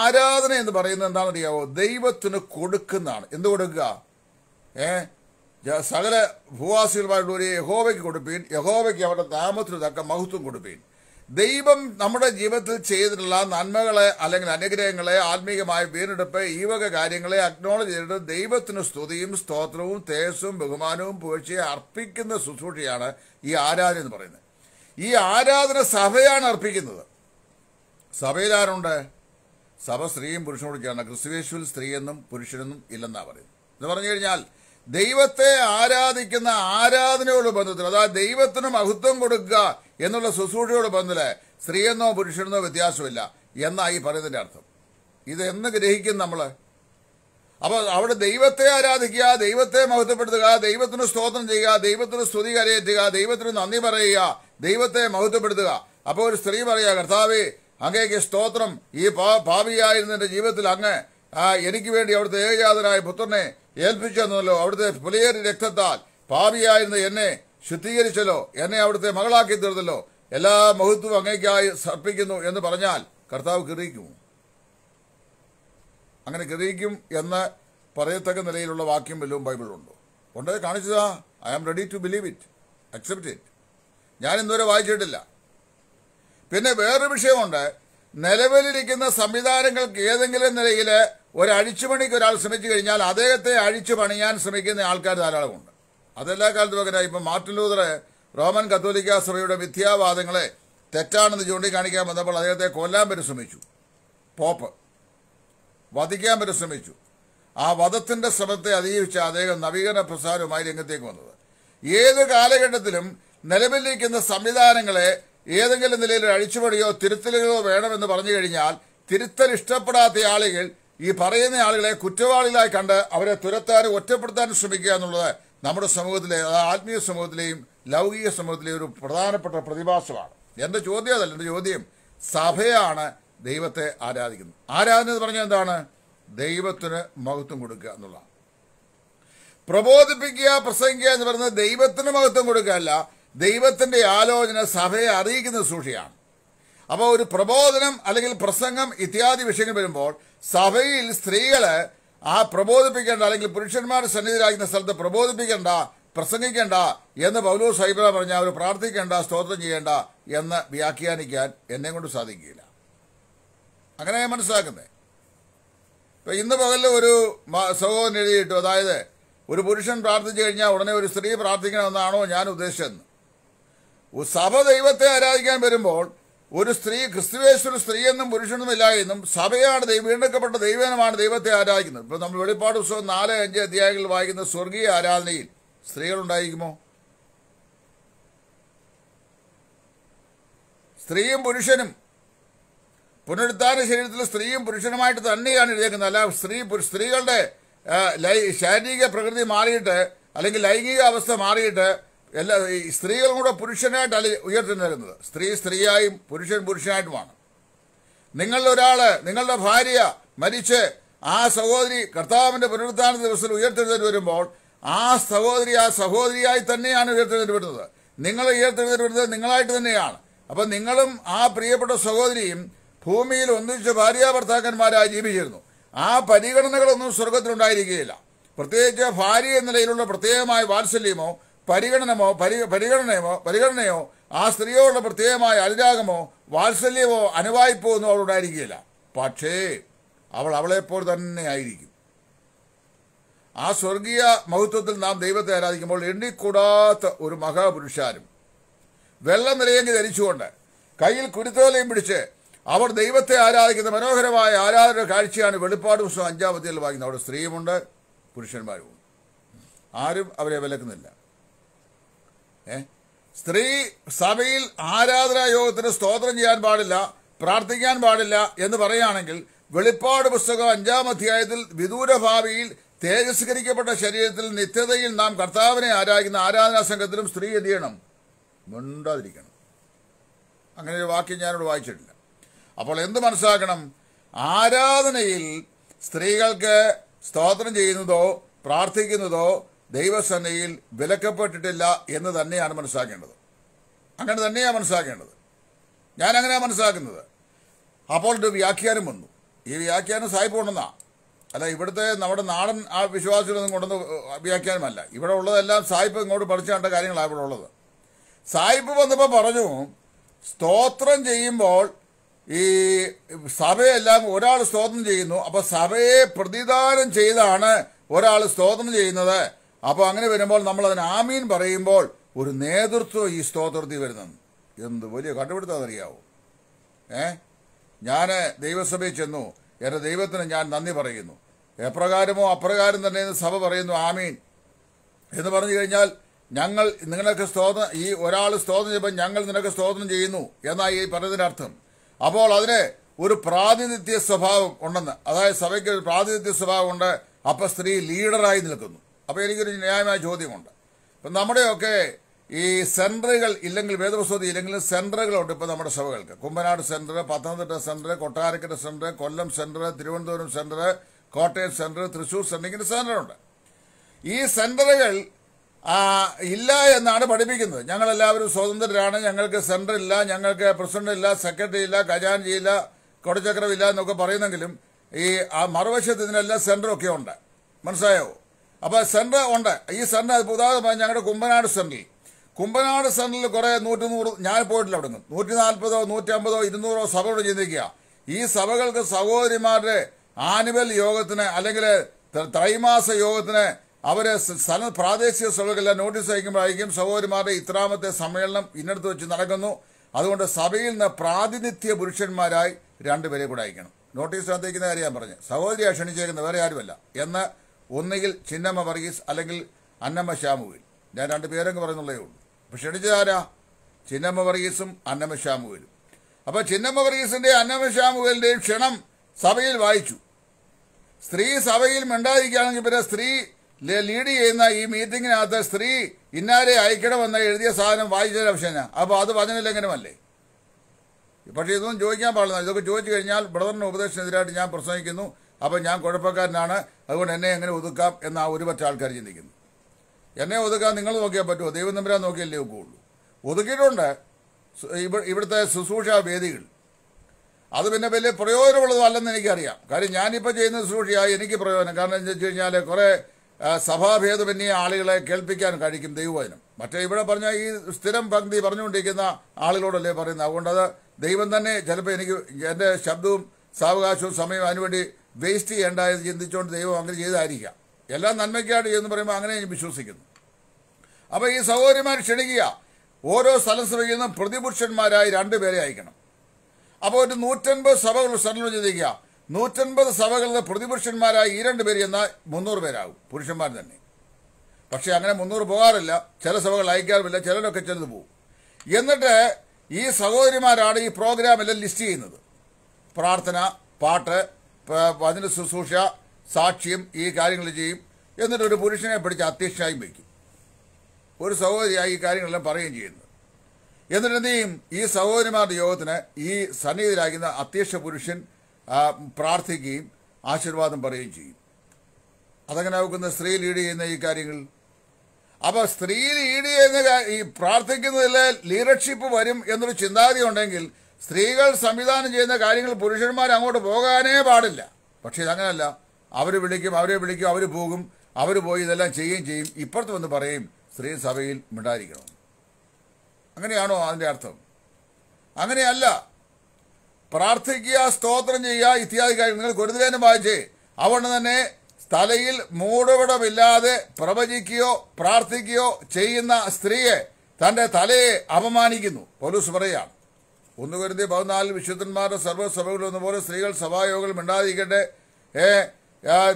S1: ആരാധന എന്ന് പറയുന്നത് എന്താണെന്നറിയാവോ ദൈവത്തിന് കൊടുക്കുന്നതാണ് എന്ത് കൊടുക്കുക ഏഹ് സകല ഭൂവാസികളുമായിട്ടുള്ള ഒരു യഹോവയ്ക്ക് കൊടുപ്പീൻ യഹോവയ്ക്ക് അവരുടെ നാമത്തിന് തക്ക മഹത്വം കൊടുപ്പീൻ ദൈവം നമ്മുടെ ജീവിതത്തിൽ ചെയ്തിട്ടുള്ള നന്മകളെ അല്ലെങ്കിൽ അനുഗ്രഹങ്ങളെ ആത്മീയമായ വീണ്ടെടുപ്പ് ഈ വക കാര്യങ്ങളെ അക്നോളജ് ചെയ്തിട്ട് ദൈവത്തിന് സ്തുതിയും സ്തോത്രവും തേജസ്സും ബഹുമാനവും പുകഴ്ചയെ അർപ്പിക്കുന്ന ശുശ്രൂഷയാണ് ഈ ആരാധന എന്ന് പറയുന്നത് ഈ ആരാധന സഭയാണ് അർപ്പിക്കുന്നത് സഭയിലാരുണ്ട് സഭ സ്ത്രീയും പുരുഷനോടൊക്കെയാണ് കൂടിയാണ് ക്രിസ്തുവേശ്വൽ സ്ത്രീയെന്നും പുരുഷനെന്നും ഇല്ലെന്നാണ് പറയുന്നത് എന്ന് പറഞ്ഞു കഴിഞ്ഞാൽ ദൈവത്തെ ആരാധിക്കുന്ന ആരാധനയോട് ബന്ധത്തിൽ അതായത് ദൈവത്തിന് മഹത്വം കൊടുക്കുക എന്നുള്ള ശുശ്രൂഷയോട് ബന്ധത്തില് സ്ത്രീയെന്നോ പുരുഷനെന്നോ വ്യത്യാസമില്ല എന്നായി ഈ പറയുന്നതിന്റെ അർത്ഥം ഇത് എന്ന് ഗ്രഹിക്കും നമ്മൾ അപ്പോൾ അവിടെ ദൈവത്തെ ആരാധിക്കുക ദൈവത്തെ മഹത്വപ്പെടുത്തുക ദൈവത്തിന് സ്തോത്രം ചെയ്യുക ദൈവത്തിന് സ്തുതി കരയേറ്റുക ദൈവത്തിന് നന്ദി പറയുക ദൈവത്തെ മഹത്വപ്പെടുത്തുക അപ്പോൾ ഒരു സ്ത്രീ പറയുക കർത്താവേ അങ്ങേക്ക് സ്തോത്രം ഈ പാ പാപിയായിരുന്ന ജീവിതത്തിൽ അങ്ങ് എനിക്ക് വേണ്ടി അവിടുത്തെ ഏകജാതനായ പുത്രനെ ഏൽപ്പിച്ചെന്നല്ലോ അവിടുത്തെ പുലിയേറി രക്തത്താൽ പാപിയായിരുന്ന എന്നെ ശുദ്ധീകരിച്ചല്ലോ എന്നെ അവിടുത്തെ മകളാക്കി തീർന്നല്ലോ എല്ലാ മഹത്വവും അങ്ങേക്കായി സർപ്പിക്കുന്നു എന്ന് പറഞ്ഞാൽ കർത്താവ് കിറിയിക്കും അങ്ങനെ കിറിയിക്കും എന്ന് പറയത്തക്ക നിലയിലുള്ള വാക്യം വല്ലതും ബൈബിളുണ്ടോ ഉണ്ട് കാണിച്ചതാ I am ready to believe it accept it ഞാൻ ഇന്നുവരെ വായിച്ചിട്ടില്ല പിന്നെ വേറൊരു വിഷയമുണ്ട് നിലവിലിരിക്കുന്ന സംവിധാനങ്ങൾക്ക് ഏതെങ്കിലും നിലയിൽ ഒരഴിച്ചുപണിക്ക് ഒരാൾ ശ്രമിച്ചു കഴിഞ്ഞാൽ അദ്ദേഹത്തെ അഴിച്ചു പണിയാൻ ശ്രമിക്കുന്ന ആൾക്കാർ ധാരാളമുണ്ട് അതെല്ലാ കാലത്തും അങ്ങനെ ഇപ്പം മാർട്ടിൻ ലൂതർ റോമൻ കത്തോലിക്ക സഭയുടെ മിഥ്യാവാദങ്ങളെ തെറ്റാണെന്ന് ചൂണ്ടിക്കാണിക്കാൻ വന്നപ്പോൾ അദ്ദേഹത്തെ കൊല്ലാൻ വരെ ശ്രമിച്ചു പോപ്പ് വധിക്കാൻ വരെ ശ്രമിച്ചു ആ വധത്തിന്റെ ശ്രമത്തെ അതിജീവിച്ച അദ്ദേഹം നവീകരണ പ്രസാരവുമായി രംഗത്തേക്ക് വന്നത് ഏത് കാലഘട്ടത്തിലും നിലവിലിരിക്കുന്ന സംവിധാനങ്ങളെ ഏതെങ്കിലും നിലയിൽ അഴിച്ചുപണിയോ തിരുത്തലുകളോ വേണമെന്ന് പറഞ്ഞു കഴിഞ്ഞാൽ തിരുത്തൽ ഇഷ്ടപ്പെടാത്ത ആളുകൾ ഈ പറയുന്ന ആളുകളെ കുറ്റവാളികളായി കണ്ട് അവരെ തുരത്താനും ഒറ്റപ്പെടുത്താനും ശ്രമിക്കുക എന്നുള്ളത് നമ്മുടെ സമൂഹത്തിലെ ആത്മീയ സമൂഹത്തിലെയും ലൗകിക സമൂഹത്തിലെയും ഒരു പ്രധാനപ്പെട്ട പ്രതിഭാസമാണ് എൻ്റെ ചോദ്യം അതല്ല എൻ്റെ ചോദ്യം സഭയാണ് ദൈവത്തെ ആരാധിക്കുന്നത് ആരാധന എന്ന് പറഞ്ഞാൽ എന്താണ് ദൈവത്തിന് മഹത്വം കൊടുക്കുക എന്നുള്ളതാണ് പ്രബോധിപ്പിക്കുക പ്രസംഗിക്കുക എന്ന് പറയുന്നത് ദൈവത്തിന് മഹത്വം കൊടുക്കുക അല്ല ദൈവത്തിന്റെ ആലോചന സഭയെ അറിയിക്കുന്ന സൂക്ഷിയാണ് അപ്പോൾ ഒരു പ്രബോധനം അല്ലെങ്കിൽ പ്രസംഗം ഇത്യാദി വിഷയങ്ങൾ വരുമ്പോൾ സഭയിൽ സ്ത്രീകള് ആ പ്രബോധിപ്പിക്കേണ്ട അല്ലെങ്കിൽ പുരുഷന്മാർ സന്നിധിരാകുന്ന സ്ഥലത്ത് പ്രബോധിപ്പിക്കേണ്ട പ്രസംഗിക്കേണ്ട എന്ന് പൗലോസ് സൈബിള പറഞ്ഞ അവർ പ്രാർത്ഥിക്കേണ്ട സ്തോത്രം ചെയ്യേണ്ട എന്ന് വ്യാഖ്യാനിക്കാൻ എന്നെ കൊണ്ട് സാധിക്കില്ല അങ്ങനെ ഞാൻ മനസ്സിലാക്കുന്നത് ഇപ്പൊ ഇന്ന് പകലിൽ ഒരു സഹോദരൻ എഴുതിയിട്ടു അതായത് ഒരു പുരുഷൻ പ്രാർത്ഥിച്ചു കഴിഞ്ഞാൽ ഉടനെ ഒരു സ്ത്രീ പ്രാർത്ഥിക്കണമെന്നാണോ ഞാൻ ഉദ്ദേശിച്ചത് സഭ ദൈവത്തെ ആരാധിക്കാൻ വരുമ്പോൾ ഒരു സ്ത്രീ ക്രിസ്തുവേശ്വര സ്ത്രീ എന്നും പുരുഷനുമില്ല എന്നും സഭയാണ് ദൈവം വീണ്ടെടുക്കപ്പെട്ട ദൈവനമാണ് ദൈവത്തെ ആരാധിക്കുന്നത് ഇപ്പോൾ നമ്മൾ വെളിപ്പാട് ഉത്സവം നാല് അഞ്ച് അധ്യായങ്ങളിൽ വായിക്കുന്ന സ്വർഗീയ ആരാധനയിൽ സ്ത്രീകളുണ്ടായിരിക്കുമോ സ്ത്രീയും പുരുഷനും പുനരുദ്ധാന ശരീരത്തിൽ സ്ത്രീയും പുരുഷനുമായിട്ട് തന്നെയാണ് എഴുതിയേക്കുന്നത് അല്ല സ്ത്രീ സ്ത്രീകളുടെ ശാരീരിക പ്രകൃതി മാറിയിട്ട് അല്ലെങ്കിൽ ലൈംഗിക അവസ്ഥ മാറിയിട്ട് എല്ലാ ഈ സ്ത്രീകളും കൂടെ പുരുഷനായിട്ടല്ല ഉയർത്തിനിരുന്നത് സ്ത്രീ സ്ത്രീയായും പുരുഷൻ പുരുഷനായിട്ടുമാണ് നിങ്ങളിൽ ഒരാൾ നിങ്ങളുടെ ഭാര്യ മരിച്ച് ആ സഹോദരി കർത്താവിന്റെ പുനരുദ്ധാന ദിവസത്തിൽ ഉയർത്തെഴുന്നേറ്റ് വരുമ്പോൾ ആ സഹോദരി ആ സഹോദരിയായി തന്നെയാണ് ഉയർത്തെഴുന്നേറ്റ് വരുന്നത് നിങ്ങൾ ഉയർത്തെഴുന്നേറ്റ് വരുന്നത് നിങ്ങളായിട്ട് തന്നെയാണ് അപ്പം നിങ്ങളും ആ പ്രിയപ്പെട്ട സഹോദരിയും ഭൂമിയിൽ ഒന്നിച്ച് ഭാര്യ ഭർത്താക്കന്മാരായി ജീവിച്ചിരുന്നു ആ പരിഗണനകളൊന്നും സ്വർഗത്തിലുണ്ടായിരിക്കുകയില്ല പ്രത്യേകിച്ച് ഭാര്യ എന്ന നിലയിലുള്ള പ്രത്യേകമായ വാത്സല്യമോ പരിഗണനമോ പരി പരിഗണനയോ പരിഗണനയോ ആ സ്ത്രീയോടുള്ള പ്രത്യേകമായ അനുരാഗമോ വാത്സല്യമോ അനുവായിപ്പോ ഒന്നും അവളോടായിരിക്കുകയില്ല പക്ഷേ അവൾ അവളെപ്പോൾ തന്നെ ആയിരിക്കും ആ സ്വർഗീയ മഹത്വത്തിൽ നാം ദൈവത്തെ ആരാധിക്കുമ്പോൾ എണ്ണിക്കൂടാത്ത ഒരു മഹാപുരുഷാരും വെള്ളം നിലയെങ്കിൽ ധരിച്ചുകൊണ്ട് കയ്യിൽ കുരുത്തോലയും പിടിച്ച് അവർ ദൈവത്തെ ആരാധിക്കുന്ന മനോഹരമായ ആരാധന കാഴ്ചയാണ് വെളിപ്പാട് ദിവസം അഞ്ചാമത്തിൽ വായിക്കുന്നത് അവിടെ സ്ത്രീയുമുണ്ട് പുരുഷന്മാരുമുണ്ട് ആരും അവരെ വിലക്കുന്നില്ല സ്ത്രീ സഭയിൽ ആരാധന യോഗത്തിന് സ്തോത്രം ചെയ്യാൻ പാടില്ല പ്രാർത്ഥിക്കാൻ പാടില്ല എന്ന് പറയുകയാണെങ്കിൽ വെളിപ്പാട് പുസ്തകം അഞ്ചാം അധ്യായത്തിൽ വിദൂരഭാവിയിൽ തേജസ്കരിക്കപ്പെട്ട ശരീരത്തിൽ നിത്യതയിൽ നാം കർത്താവിനെ ആരാധിക്കുന്ന ആരാധനാ സംഘത്തിലും സ്ത്രീ എന്ത് ചെയ്യണം മിണ്ടാതിരിക്കണം അങ്ങനെ ഒരു വാക്യം ഞാനിവിടെ വായിച്ചിട്ടില്ല അപ്പോൾ എന്ത് മനസ്സിലാക്കണം ആരാധനയിൽ സ്ത്രീകൾക്ക് സ്തോത്രം ചെയ്യുന്നതോ പ്രാർത്ഥിക്കുന്നതോ ദൈവസന്നയിൽ വിലക്കപ്പെട്ടിട്ടില്ല എന്ന് തന്നെയാണ് മനസ്സിലാക്കേണ്ടത് അങ്ങനെ തന്നെയാണ് മനസ്സിലാക്കേണ്ടത് ഞാൻ അങ്ങനെയാണ് മനസ്സിലാക്കുന്നത് അപ്പോൾ ഒരു വ്യാഖ്യാനം വന്നു ഈ വ്യാഖ്യാനം സായിപ്പുണ്ടെന്നാ അല്ല ഇവിടുത്തെ നമ്മുടെ നാടൻ ആ വിശ്വാസികളൊന്നും കൊണ്ടുവന്ന് വ്യാഖ്യാനമല്ല ഇവിടെ ഉള്ളതെല്ലാം സായിപ്പ് ഇങ്ങോട്ട് പഠിച്ചു കണ്ട കാര്യങ്ങളാണ് ഇവിടെ ഉള്ളത് സായിപ്പ് വന്നപ്പോൾ പറഞ്ഞു സ്തോത്രം ചെയ്യുമ്പോൾ ഈ സഭയെല്ലാം ഒരാൾ സ്തോത്രം ചെയ്യുന്നു അപ്പോൾ സഭയെ പ്രതിദാനം ചെയ്താണ് ഒരാൾ സ്തോത്രം ചെയ്യുന്നത് അപ്പോൾ അങ്ങനെ വരുമ്പോൾ നമ്മൾ അതിന് ആമീൻ പറയുമ്പോൾ ഒരു നേതൃത്വം ഈ സ്തോത്രത്തിൽ വരുന്നത് എന്ത് വലിയ കണ്ടുപിടുത്തം അതറിയാവോ ഏ ഞാൻ ദൈവസഭയിൽ ചെന്നു എൻ്റെ ദൈവത്തിന് ഞാൻ നന്ദി പറയുന്നു എപ്രകാരമോ അപ്രകാരം തന്നെ സഭ പറയുന്നു ആമീൻ എന്ന് പറഞ്ഞു കഴിഞ്ഞാൽ ഞങ്ങൾ നിങ്ങളൊക്കെ സ്തോത്ര ഈ ഒരാൾ സ്തോത്രം ചെയ്യുമ്പോൾ ഞങ്ങൾ നിനക്ക് സ്തോത്രം ചെയ്യുന്നു എന്നായി ഈ പറഞ്ഞതിൻ്റെ അർത്ഥം അപ്പോൾ അതിന് ഒരു പ്രാതിനിധ്യ സ്വഭാവം ഉണ്ടെന്ന് അതായത് സഭയ്ക്ക് ഒരു പ്രാതിനിധ്യ സ്വഭാവം ഉണ്ട് അപ്പം സ്ത്രീ ലീഡറായി നിൽക്കുന്നു അപ്പോൾ എനിക്കൊരു ന്യായമായ ചോദ്യമുണ്ട് ഇപ്പം നമ്മുടെയൊക്കെ ഈ സെൻറ്ററുകൾ ഇല്ലെങ്കിൽ വേദപ്രസൂതി ഇല്ലെങ്കിൽ സെൻറ്ററുകളുണ്ട് ഇപ്പോൾ നമ്മുടെ സഭകൾക്ക് Kumbanad centre Pathanamthitta centre Kottarakkara centre Kollam centre Thiruvananthapuram centre Kottayam centre Thrissur centre ഇങ്ങനെ സെൻറ്ററുണ്ട് ഈ സെൻറ്ററുകൾ ഇല്ല എന്നാണ് പഠിപ്പിക്കുന്നത് ഞങ്ങളെല്ലാവരും സ്വതന്ത്രരാണ് ഞങ്ങൾക്ക് സെൻറ്റർ ഇല്ല ഞങ്ങൾക്ക് പ്രസിഡന്റ് ഇല്ല സെക്രട്ടറി ഇല്ല ഖജാൻജി ഇല്ല കൊടചക്രമില്ല എന്നൊക്കെ പറയുന്നെങ്കിലും ഈ ആ മറുവശത്ത് ഇതിനെല്ലാം സെൻറ്ററൊക്കെ ഉണ്ട് മനസ്സിലായോ അപ്പൊ സെന്റർ ഉണ്ട് ഈ സെൻറ്റർ ഉദാഹരണം ഞങ്ങളുടെ കുമ്പനാട് സെന്ററിൽ കുമ്പനാട് സെന്ററിൽ കുറെ നൂറ്റി നൂറ് ഞാൻ പോയിട്ടില്ല അവിടെ നിന്ന് നൂറ്റി നാൽപ്പതോ അമ്പതോ ഇരുന്നൂറോ സഭയോട് ചിന്തിക്കുക ഈ സഭകൾക്ക് സഹോദരിമാരുടെ ആനുവൽ യോഗത്തിന് അല്ലെങ്കിൽ ത്രൈമാസ യോഗത്തിന് അവരെ സ്ഥല പ്രാദേശിക സഭകളെല്ലാം നോട്ടീസ് അയക്കുമ്പോഴായിരിക്കും സഹോദരിമാരുടെ ഇത്രാമത്തെ സമ്മേളനം ഇന്നടത്ത് വെച്ച് നടക്കുന്നു അതുകൊണ്ട് സഭയിൽ നിന്ന് പ്രാതിനിധ്യ പുരുഷന്മാരായി രണ്ടുപേരെ കൂടെ അയക്കണം നോട്ടീസ് അയക്കുന്ന കാര്യം ഞാൻ പറഞ്ഞു സഹോദരിയെ ക്ഷണിച്ചേക്കുന്ന വേറെ ആരുമല്ല എന്ന് ഒന്നുകിൽ ചിന്നമ്മ വർഗീസ് അല്ലെങ്കിൽ അന്നമ്മ ശ്യാമുവിൽ ഞാൻ രണ്ട് പേരങ്ങ് പറയുന്നുള്ളേ ഉള്ളൂ അപ്പം ക്ഷണിച്ചതാരാ ചിന്നമ്മ വർഗീസും അന്നമ്മ ശ്യാമുവിലും അപ്പോൾ ചിന്നമ്മ വർഗീസിൻ്റെയും അന്നമ്മ ശ്യാമുവിൻ്റെയും ക്ഷണം സഭയിൽ വായിച്ചു സ്ത്രീ സഭയിൽ മിണ്ടാതിരിക്കുകയാണെങ്കിൽ പിന്നെ സ്ത്രീ ലീഡ് ചെയ്യുന്ന ഈ മീറ്റിങ്ങിനകത്ത് സ്ത്രീ ഇന്നാരെ അയക്കണമെന്ന് എഴുതിയ സാധനം വായിച്ചതിന് അവശ്യം അപ്പോൾ അത് വചനലംഘനമല്ലേ പക്ഷേ ഇതൊന്നും ചോദിക്കാൻ പാടില്ല ഇതൊക്കെ ചോദിച്ചു കഴിഞ്ഞാൽ ബ്രദറിന് ഉപദേശത്തിനെതിരായിട്ട് ഞാൻ പ്രസംഗിക്കുന്നു അപ്പോൾ ഞാൻ കുഴപ്പക്കാരനാണ് അതുകൊണ്ട് എന്നെ എങ്ങനെ ഒതുക്കാം എന്ന് ആ ഒരുപറ്റ ആൾക്കാർ ചിന്തിക്കുന്നു എന്നെ ഒതുക്കാൻ നിങ്ങൾ നോക്കിയാൽ പറ്റുമോ ദൈവം നമ്പരാൻ നോക്കിയല്ലേ ഒക്കുള്ളൂ ഒതുക്കിയിട്ടുണ്ട് ഇവിടുത്തെ ശുശ്രൂഷ വേദികൾ അത് പിന്നെ വലിയ പ്രയോജനമുള്ളതല്ലെന്ന് എനിക്കറിയാം കാര്യം ഞാനിപ്പോൾ ചെയ്യുന്ന ശുശ്രൂഷയായി എനിക്ക് പ്രയോജനം കാരണം എന്താ വെച്ച് കഴിഞ്ഞാൽ കുറേ സഭാഭേദമന്യ ആളുകളെ കേൾപ്പിക്കാൻ കഴിക്കും ദൈവവചനം മറ്റേ ഇവിടെ പറഞ്ഞ ഈ സ്ഥിരം പങ്ക്തി പറഞ്ഞുകൊണ്ടിരിക്കുന്ന ആളുകളോടല്ലേ പറയുന്നത് അതുകൊണ്ട് അത് ദൈവം തന്നെ ചിലപ്പോൾ എനിക്ക് എൻ്റെ ശബ്ദവും സാവകാശവും സമയവും അതിനുവേണ്ടി വേസ്റ്റ് ചെയ്യേണ്ട എന്ന് ചിന്തിച്ചുകൊണ്ട് ദൈവം അങ്ങനെ ചെയ്തായിരിക്കാം എല്ലാം നന്മയ്ക്കായിട്ട് എന്ന് പറയുമ്പോൾ അങ്ങനെ ഞാൻ വിശ്വസിക്കുന്നു അപ്പോൾ ഈ സഹോദരിമാർ ക്ഷണിക്കുക ഓരോ സ്ഥലം ശ്രമിക്കുന്ന പ്രതിപുരുഷന്മാരായി രണ്ടുപേരെ അയക്കണം അപ്പോൾ ഒരു നൂറ്റൻപത് സഭകൾ സ്ഥലം ചിന്തിക്കുക നൂറ്റൻപത് സഭകളുടെ പ്രതിപുരുഷന്മാരായി ഈ രണ്ട് പേര് എന്നാൽ മുന്നൂറ് പേരാകും പുരുഷന്മാർ തന്നെ പക്ഷേ അങ്ങനെ മുന്നൂറ് പോകാറില്ല ചില സഭകൾ അയക്കാറുമില്ല ചിലരൊക്കെ ചെന്ന് പോകും എന്നിട്ട് ഈ സഹോദരിമാരാണ് ഈ പ്രോഗ്രാമെല്ലാം ലിസ്റ്റ് ചെയ്യുന്നത് പ്രാർത്ഥന പാട്ട് അതിൻ്റെ ശുശ്രൂഷ സാക്ഷ്യം ഈ കാര്യങ്ങൾ ചെയ്യും എന്നിട്ട് ഒരു പുരുഷനെ പിടിച്ച് അധ്യക്ഷനായും വയ്ക്കും ഒരു സഹോദരിയായി ഈ കാര്യങ്ങളെല്ലാം പറയുകയും ചെയ്യുന്നു എന്നിട്ട് ഈ സഹോദരിമാരുടെ യോഗത്തിന് ഈ സന്നിഹിതരാകുന്ന അധ്യക്ഷ പുരുഷൻ പ്രാർത്ഥിക്കുകയും ആശീർവാദം പറയുകയും ചെയ്യും അതങ്ങനെ നോക്കുന്ന സ്ത്രീ ലീഡ് ചെയ്യുന്ന ഈ കാര്യങ്ങൾ അപ്പൊ സ്ത്രീ ലീഡ് ചെയ്യുന്ന ഈ പ്രാർത്ഥിക്കുന്നതിൽ ലീഡർഷിപ്പ് വരും എന്നൊരു ചിന്താഗതി ഉണ്ടെങ്കിൽ സ്ത്രീകൾ സംവിധാനം ചെയ്യുന്ന കാര്യങ്ങൾ പുരുഷന്മാർ അങ്ങോട്ട് പോകാനേ പാടില്ല പക്ഷേ ഇതങ്ങനല്ല അവർ വിളിക്കും അവരെ വിളിക്കും അവർ പോകും അവർ പോയി ഇതെല്ലാം ചെയ്യുകയും ചെയ്യും ഇപ്പുറത്ത് വന്ന് പറയും സ്ത്രീ സഭയിൽ മിണ്ടായിരിക്കണം അങ്ങനെയാണോ അതിൻ്റെ അർത്ഥം അങ്ങനെയല്ല പ്രാർത്ഥിക്കുക സ്തോത്രം ചെയ്യുക ഇത്യാദി കാര്യങ്ങൾ നിങ്ങൾ ഗുരുതലേനും വായിച്ചേ അതുകൊണ്ട് തന്നെ തലയിൽ മൂടുപടമില്ലാതെ പ്രവചിക്കുകയോ പ്രാർത്ഥിക്കുകയോ ചെയ്യുന്ന സ്ത്രീയെ തന്റെ തലയെ അപമാനിക്കുന്നു പോലീസ് പറയാണ് ഒന്ന് കരുതി പതിനാലിൽ വിശുദ്ധന്മാരുടെ സർവ്വസഭകളിൽ ഒന്നുപോലെ സ്ത്രീകൾ സഭായോഗങ്ങളിൽ മിണ്ടാതിരിക്കട്ടെ ഏ